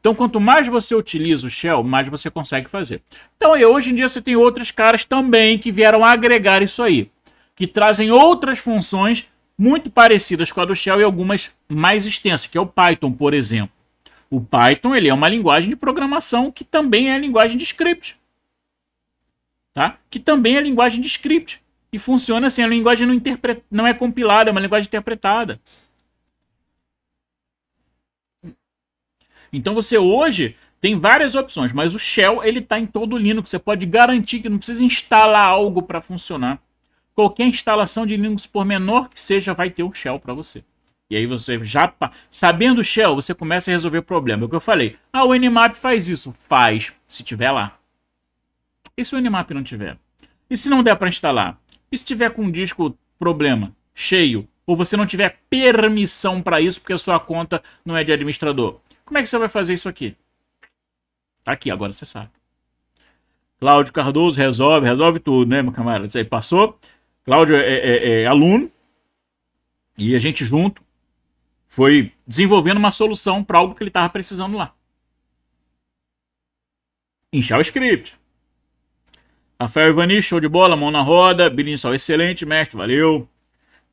Então, quanto mais você utiliza o Shell, mais você consegue fazer. Então, hoje em dia você tem outros caras também que vieram agregar isso aí, que trazem outras funções muito parecidas com a do Shell e algumas mais extensas, que é o Python, por exemplo. O Python ele é uma linguagem de programação que também é linguagem de script. Tá? Que também é linguagem de script. E funciona assim, é a linguagem não, interpre... não é compilada, é uma linguagem interpretada. Então você hoje tem várias opções, mas o shell ele está em todo o Linux. Você pode garantir que não precisa instalar algo para funcionar. Qualquer instalação de Linux, por menor que seja, vai ter um shell para você. E aí você já sabendo o shell, você começa a resolver o problema. É o que eu falei. Ah, o Nmap faz isso, faz se tiver lá. E se o Nmap não tiver? E se não der para instalar? E se tiver com um disco problema, cheio, ou você não tiver permissão para isso porque a sua conta não é de administrador, como é que você vai fazer isso aqui? Tá aqui, agora você sabe. Cláudio Cardoso resolve, resolve tudo, né, meu camarada? Isso aí passou. Cláudio é, é, é, é aluno e a gente junto foi desenvolvendo uma solução para algo que ele estava precisando lá. Em JavaScript. Rafael Ivani, show de bola, mão na roda. Bilinçal, excelente, mestre, valeu.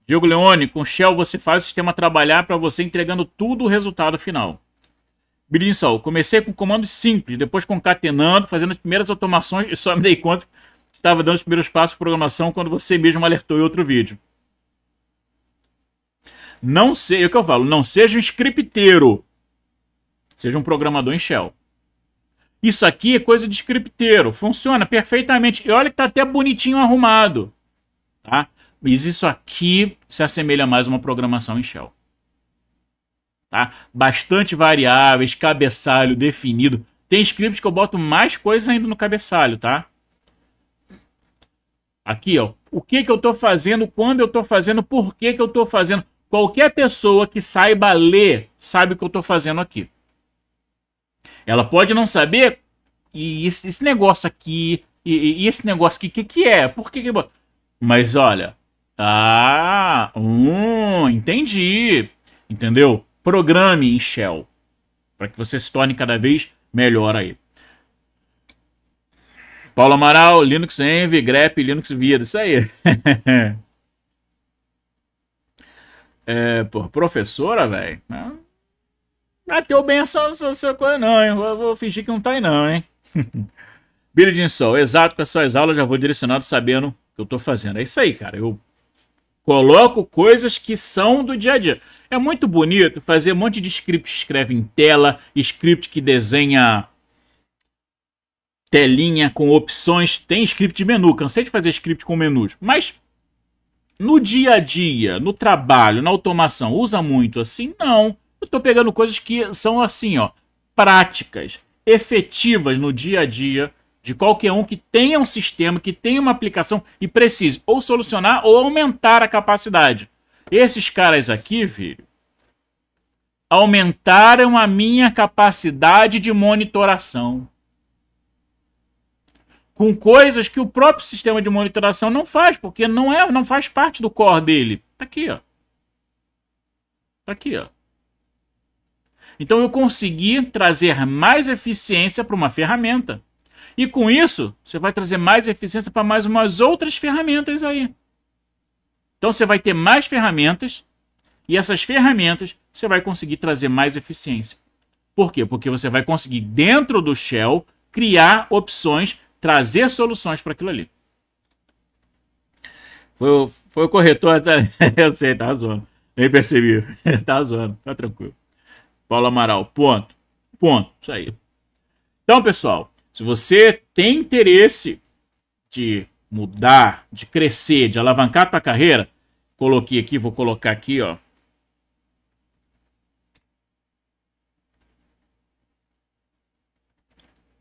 Diogo Leone, com Shell você faz o sistema trabalhar para você entregando tudo o resultado final. Bilinçal, comecei com comandos simples, depois concatenando, fazendo as primeiras automações <laughs> e só me dei conta que estava dando os primeiros passos de programação quando você mesmo alertou em outro vídeo. Não sei, é o que eu falo, não seja um scripteiro. Seja um programador em Shell. Isso aqui é coisa de scripteiro. Funciona perfeitamente. E olha que tá até bonitinho arrumado. Tá? Mas isso aqui se assemelha mais a uma programação em shell. Tá? Bastante variáveis, cabeçalho definido. Tem scripts que eu boto mais coisa ainda no cabeçalho, tá? Aqui, ó. O que que eu tô fazendo, quando eu tô fazendo, por que que eu tô fazendo. Qualquer pessoa que saiba ler sabe o que eu tô fazendo aqui. Ela pode não saber e esse, esse negócio aqui e, e, esse negócio aqui, o que, que é? Por que, que Mas olha, ah, hum, entendi, entendeu? Programe em Shell para que você se torne cada vez melhor aí. Paulo Amaral, Linux Envy, grep, Linux Vida, isso aí. <laughs> é, por professora, velho. Ah. Ah, teu bem é só, só, só coisa não, hein? Vou, vou, fingir que não tá aí não, hein? <laughs> Billy sol, exato, com as suas aulas já vou direcionado sabendo o que eu tô fazendo. É isso aí, cara. Eu coloco coisas que são do dia a dia. É muito bonito fazer um monte de script que escreve em tela, script que desenha telinha com opções. Tem script de menu, cansei de fazer script com menus. Mas no dia a dia, no trabalho, na automação, usa muito assim? Não. Eu estou pegando coisas que são assim, ó, práticas, efetivas no dia a dia de qualquer um que tenha um sistema, que tenha uma aplicação e precise ou solucionar ou aumentar a capacidade. Esses caras aqui, filho, aumentaram a minha capacidade de monitoração. Com coisas que o próprio sistema de monitoração não faz, porque não é, não faz parte do core dele. Tá aqui, ó. Tá aqui, ó. Então eu consegui trazer mais eficiência para uma ferramenta. E com isso, você vai trazer mais eficiência para mais umas outras ferramentas aí. Então você vai ter mais ferramentas e essas ferramentas você vai conseguir trazer mais eficiência. Por quê? Porque você vai conseguir dentro do Shell criar opções, trazer soluções para aquilo ali. Foi o, foi o corretor, <laughs> eu sei, tá zoando. Nem percebi, <laughs> tá zoando, tá tranquilo. Paulo Amaral. Ponto. Ponto. Isso aí. Então, pessoal, se você tem interesse de mudar, de crescer, de alavancar a carreira, coloquei aqui, vou colocar aqui, ó.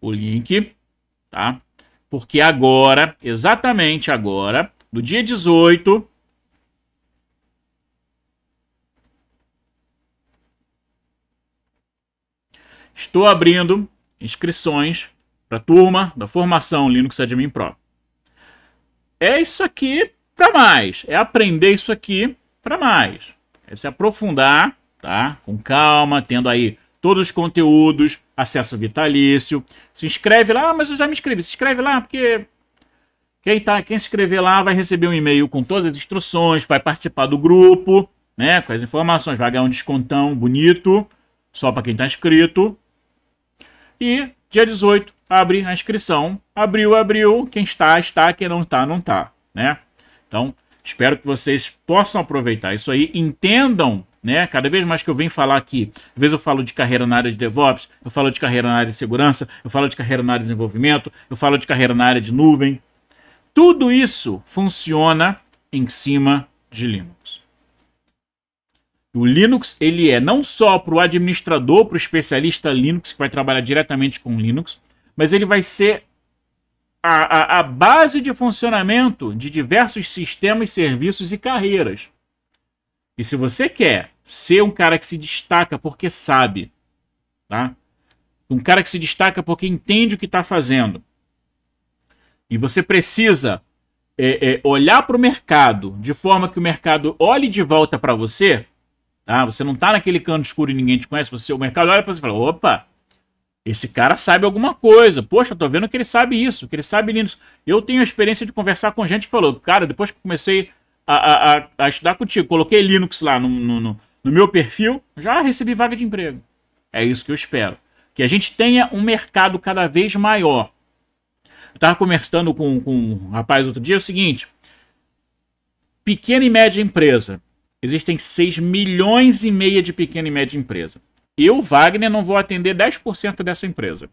O link, tá? Porque agora, exatamente agora, no dia 18, Estou abrindo inscrições para a turma da formação Linux Admin Pro. É isso aqui para mais, é aprender isso aqui para mais. É se aprofundar, tá? Com calma, tendo aí todos os conteúdos, acesso vitalício. Se inscreve lá, ah, mas eu já me inscrevi. Se inscreve lá porque quem tá, quem se inscrever lá vai receber um e-mail com todas as instruções, vai participar do grupo, né, com as informações, vai ganhar um descontão bonito só para quem está inscrito. E dia 18 abre a inscrição. Abriu, abriu. Quem está, está. Quem não está, não está. Né? Então, espero que vocês possam aproveitar isso aí. Entendam né? Cada vez mais que eu venho falar aqui, às vezes eu falo de carreira na área de DevOps, eu falo de carreira na área de segurança, eu falo de carreira na área de desenvolvimento, eu falo de carreira na área de nuvem. Tudo isso funciona em cima de Linux. O Linux ele é não só para o administrador, para o especialista Linux que vai trabalhar diretamente com Linux, mas ele vai ser a, a, a base de funcionamento de diversos sistemas, serviços e carreiras. E se você quer ser um cara que se destaca porque sabe, tá? Um cara que se destaca porque entende o que está fazendo. E você precisa é, é, olhar para o mercado de forma que o mercado olhe de volta para você Tá? Você não tá naquele canto escuro e ninguém te conhece. Você, o mercado olha para você e fala: opa, esse cara sabe alguma coisa. Poxa, tô vendo que ele sabe isso, que ele sabe Linux. Eu tenho a experiência de conversar com gente que falou: cara, depois que comecei a, a, a estudar contigo, coloquei Linux lá no, no, no, no meu perfil, já recebi vaga de emprego. É isso que eu espero. Que a gente tenha um mercado cada vez maior. Eu tava conversando com, com um rapaz outro dia, é o seguinte. Pequena e média empresa Existem 6 milhões e meia de pequena e média empresa. Eu, Wagner, não vou atender 10% dessa empresa.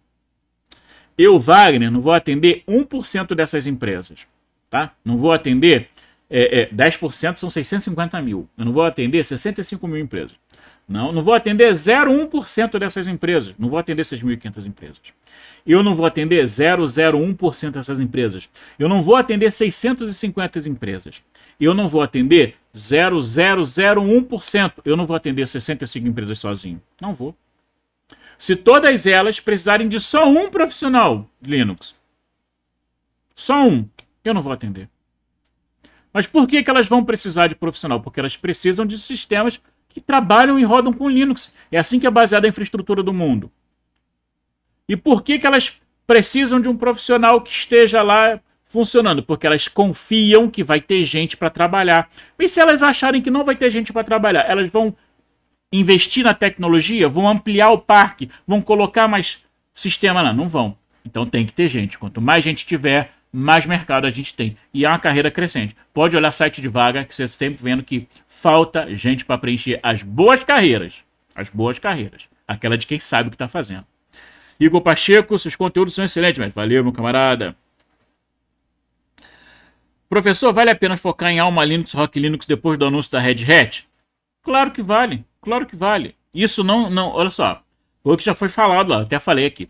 Eu, Wagner, não vou atender 1% dessas empresas. Tá? Não vou atender é, é, 10% são 650 mil. Eu não vou atender 65 mil empresas. Não, não vou atender 0,1% dessas empresas. Não vou atender 6.500 empresas eu não vou atender 0,01% dessas empresas. Eu não vou atender 650 empresas. Eu não vou atender 0,001%. Eu não vou atender 65 empresas sozinho. Não vou. Se todas elas precisarem de só um profissional de Linux, só um, eu não vou atender. Mas por que, que elas vão precisar de profissional? Porque elas precisam de sistemas que trabalham e rodam com Linux. É assim que é baseada a infraestrutura do mundo. E por que, que elas precisam de um profissional que esteja lá funcionando? Porque elas confiam que vai ter gente para trabalhar. E se elas acharem que não vai ter gente para trabalhar, elas vão investir na tecnologia, vão ampliar o parque, vão colocar mais sistema lá, não vão. Então tem que ter gente. Quanto mais gente tiver, mais mercado a gente tem. E é uma carreira crescente. Pode olhar site de vaga, que você tá sempre vendo que falta gente para preencher as boas carreiras. As boas carreiras. Aquela de quem sabe o que está fazendo. Igor Pacheco, seus conteúdos são excelentes, mas valeu, meu camarada. Professor, vale a pena focar em Alma Linux, Rock Linux depois do anúncio da Red Hat? Claro que vale, claro que vale. Isso não, não, olha só, foi o que já foi falado lá, até falei aqui.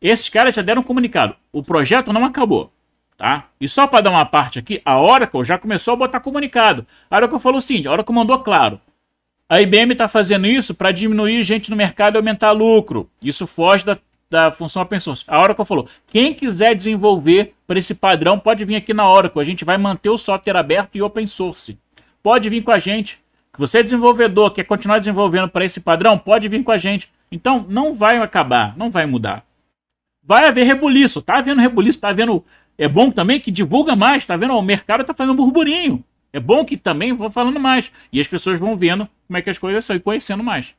Esses caras já deram um comunicado, o projeto não acabou, tá? E só para dar uma parte aqui, a Oracle já começou a botar comunicado. A Oracle falou o seguinte, a Oracle mandou claro, a IBM está fazendo isso para diminuir gente no mercado e aumentar lucro. Isso foge da da função open source. A Oracle falou, quem quiser desenvolver para esse padrão pode vir aqui na Oracle. A gente vai manter o software aberto e open source. Pode vir com a gente. Você é desenvolvedor, quer continuar desenvolvendo para esse padrão, pode vir com a gente. Então, não vai acabar, não vai mudar. Vai haver rebuliço, tá havendo rebuliço, tá havendo... É bom também que divulga mais, tá vendo? O mercado tá fazendo burburinho. É bom que também vou falando mais. E as pessoas vão vendo como é que as coisas são e conhecendo mais.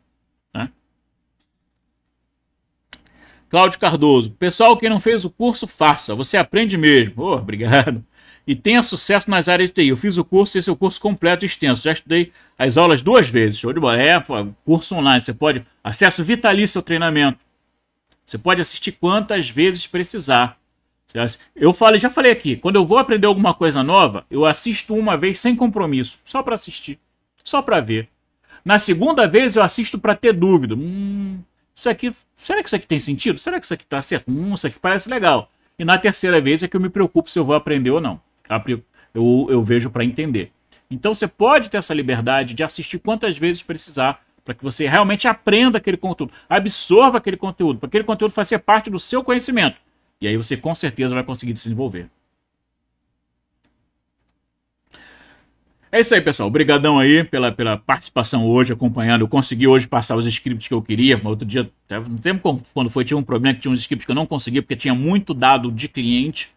Cláudio Cardoso. Pessoal, quem não fez o curso, faça. Você aprende mesmo. Oh, obrigado. E tenha sucesso nas áreas de TI. Eu fiz o curso, esse é o curso completo e extenso. Já estudei as aulas duas vezes. Show de bola. É, curso online. Você pode acesso vitalício ao treinamento. Você pode assistir quantas vezes precisar. Eu falei, já falei aqui, quando eu vou aprender alguma coisa nova, eu assisto uma vez sem compromisso, só para assistir, só para ver. Na segunda vez eu assisto para ter dúvida. Hum, isso aqui, será que isso aqui tem sentido? Será que isso aqui está certo? Hum, isso aqui parece legal. E na terceira vez é que eu me preocupo se eu vou aprender ou não. Eu, eu vejo para entender. Então você pode ter essa liberdade de assistir quantas vezes precisar para que você realmente aprenda aquele conteúdo, absorva aquele conteúdo, para aquele conteúdo fazer parte do seu conhecimento. E aí você com certeza vai conseguir desenvolver. É isso aí, pessoal. Obrigadão aí pela, pela participação hoje, acompanhando. Eu consegui hoje passar os scripts que eu queria. Outro dia, no tempo quando foi, tinha um problema que tinha uns scripts que eu não consegui porque tinha muito dado de cliente.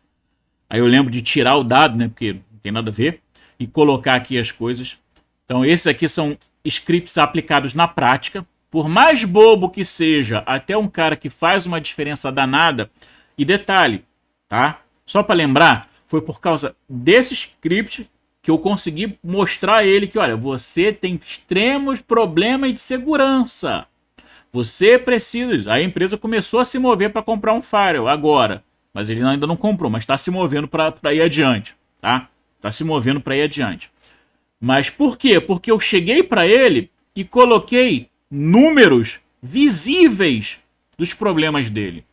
Aí eu lembro de tirar o dado, né? Porque não tem nada a ver. E colocar aqui as coisas. Então, esses aqui são scripts aplicados na prática. Por mais bobo que seja, até um cara que faz uma diferença danada. E detalhe, tá? Só para lembrar, foi por causa desse script que eu consegui mostrar a ele que, olha, você tem extremos problemas de segurança. Você precisa. A empresa começou a se mover para comprar um firewall agora, mas ele ainda não comprou, mas está se movendo para ir adiante, tá? Está se movendo para ir adiante. Mas por quê? Porque eu cheguei para ele e coloquei números visíveis dos problemas dele.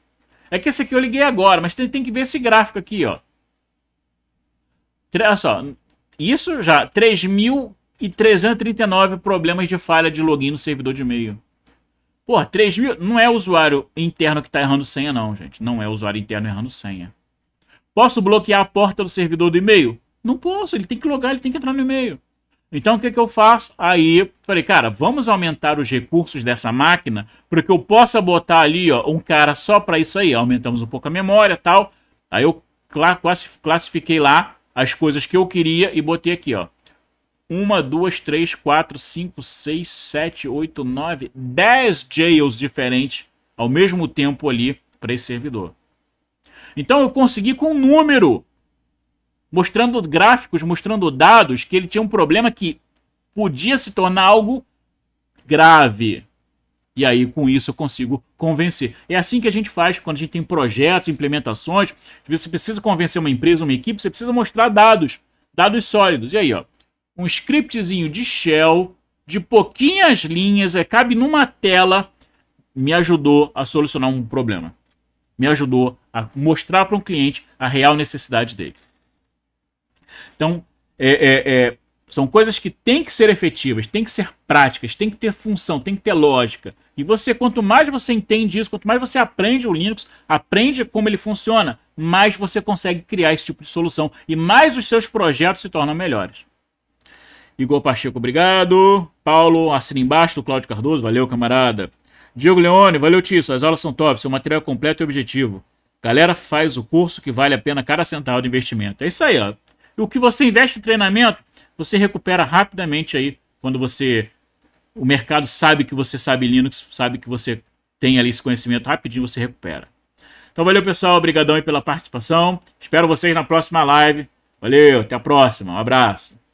É que esse aqui eu liguei agora, mas tem, tem que ver esse gráfico aqui, ó. Olha só, isso já, 3.339 problemas de falha de login no servidor de e-mail. Pô, 3.000, mil. Não é usuário interno que está errando senha, não, gente. Não é usuário interno errando senha. Posso bloquear a porta do servidor do e-mail? Não posso, ele tem que logar, ele tem que entrar no e-mail. Então o que, que eu faço? Aí falei, cara, vamos aumentar os recursos dessa máquina para que eu possa botar ali ó, um cara só para isso aí. Aumentamos um pouco a memória tal. Aí eu classifiquei lá as coisas que eu queria e botei aqui, ó. 1, 2, 3, 4, 5, 6, 7, 8, 9, 10 jails diferentes ao mesmo tempo ali para esse servidor. Então eu consegui com um número, mostrando gráficos, mostrando dados, que ele tinha um problema que podia se tornar algo grave. E aí, com isso, eu consigo convencer. É assim que a gente faz quando a gente tem projetos, implementações. Você precisa convencer uma empresa, uma equipe, você precisa mostrar dados, dados sólidos. E aí, ó, um scriptzinho de shell, de pouquinhas linhas, é, cabe numa tela, me ajudou a solucionar um problema. Me ajudou a mostrar para um cliente a real necessidade dele. Então, é, é, é são coisas que têm que ser efetivas, têm que ser práticas, têm que ter função, têm que ter lógica. E você, quanto mais você entende isso, quanto mais você aprende o Linux, aprende como ele funciona, mais você consegue criar esse tipo de solução e mais os seus projetos se tornam melhores. Igor Pacheco, obrigado. Paulo, assina embaixo do Cláudio Cardoso, valeu, camarada. Diego Leone, valeu, Tio. As aulas são top, seu material é completo e objetivo. Galera, faz o curso que vale a pena cada centavo de investimento. É isso aí, ó. E o que você investe em treinamento, você recupera rapidamente aí quando você o mercado sabe que você sabe Linux, sabe que você tem ali esse conhecimento, rapidinho você recupera. Então valeu pessoal, obrigadão aí pela participação. Espero vocês na próxima live. Valeu, até a próxima. Um abraço.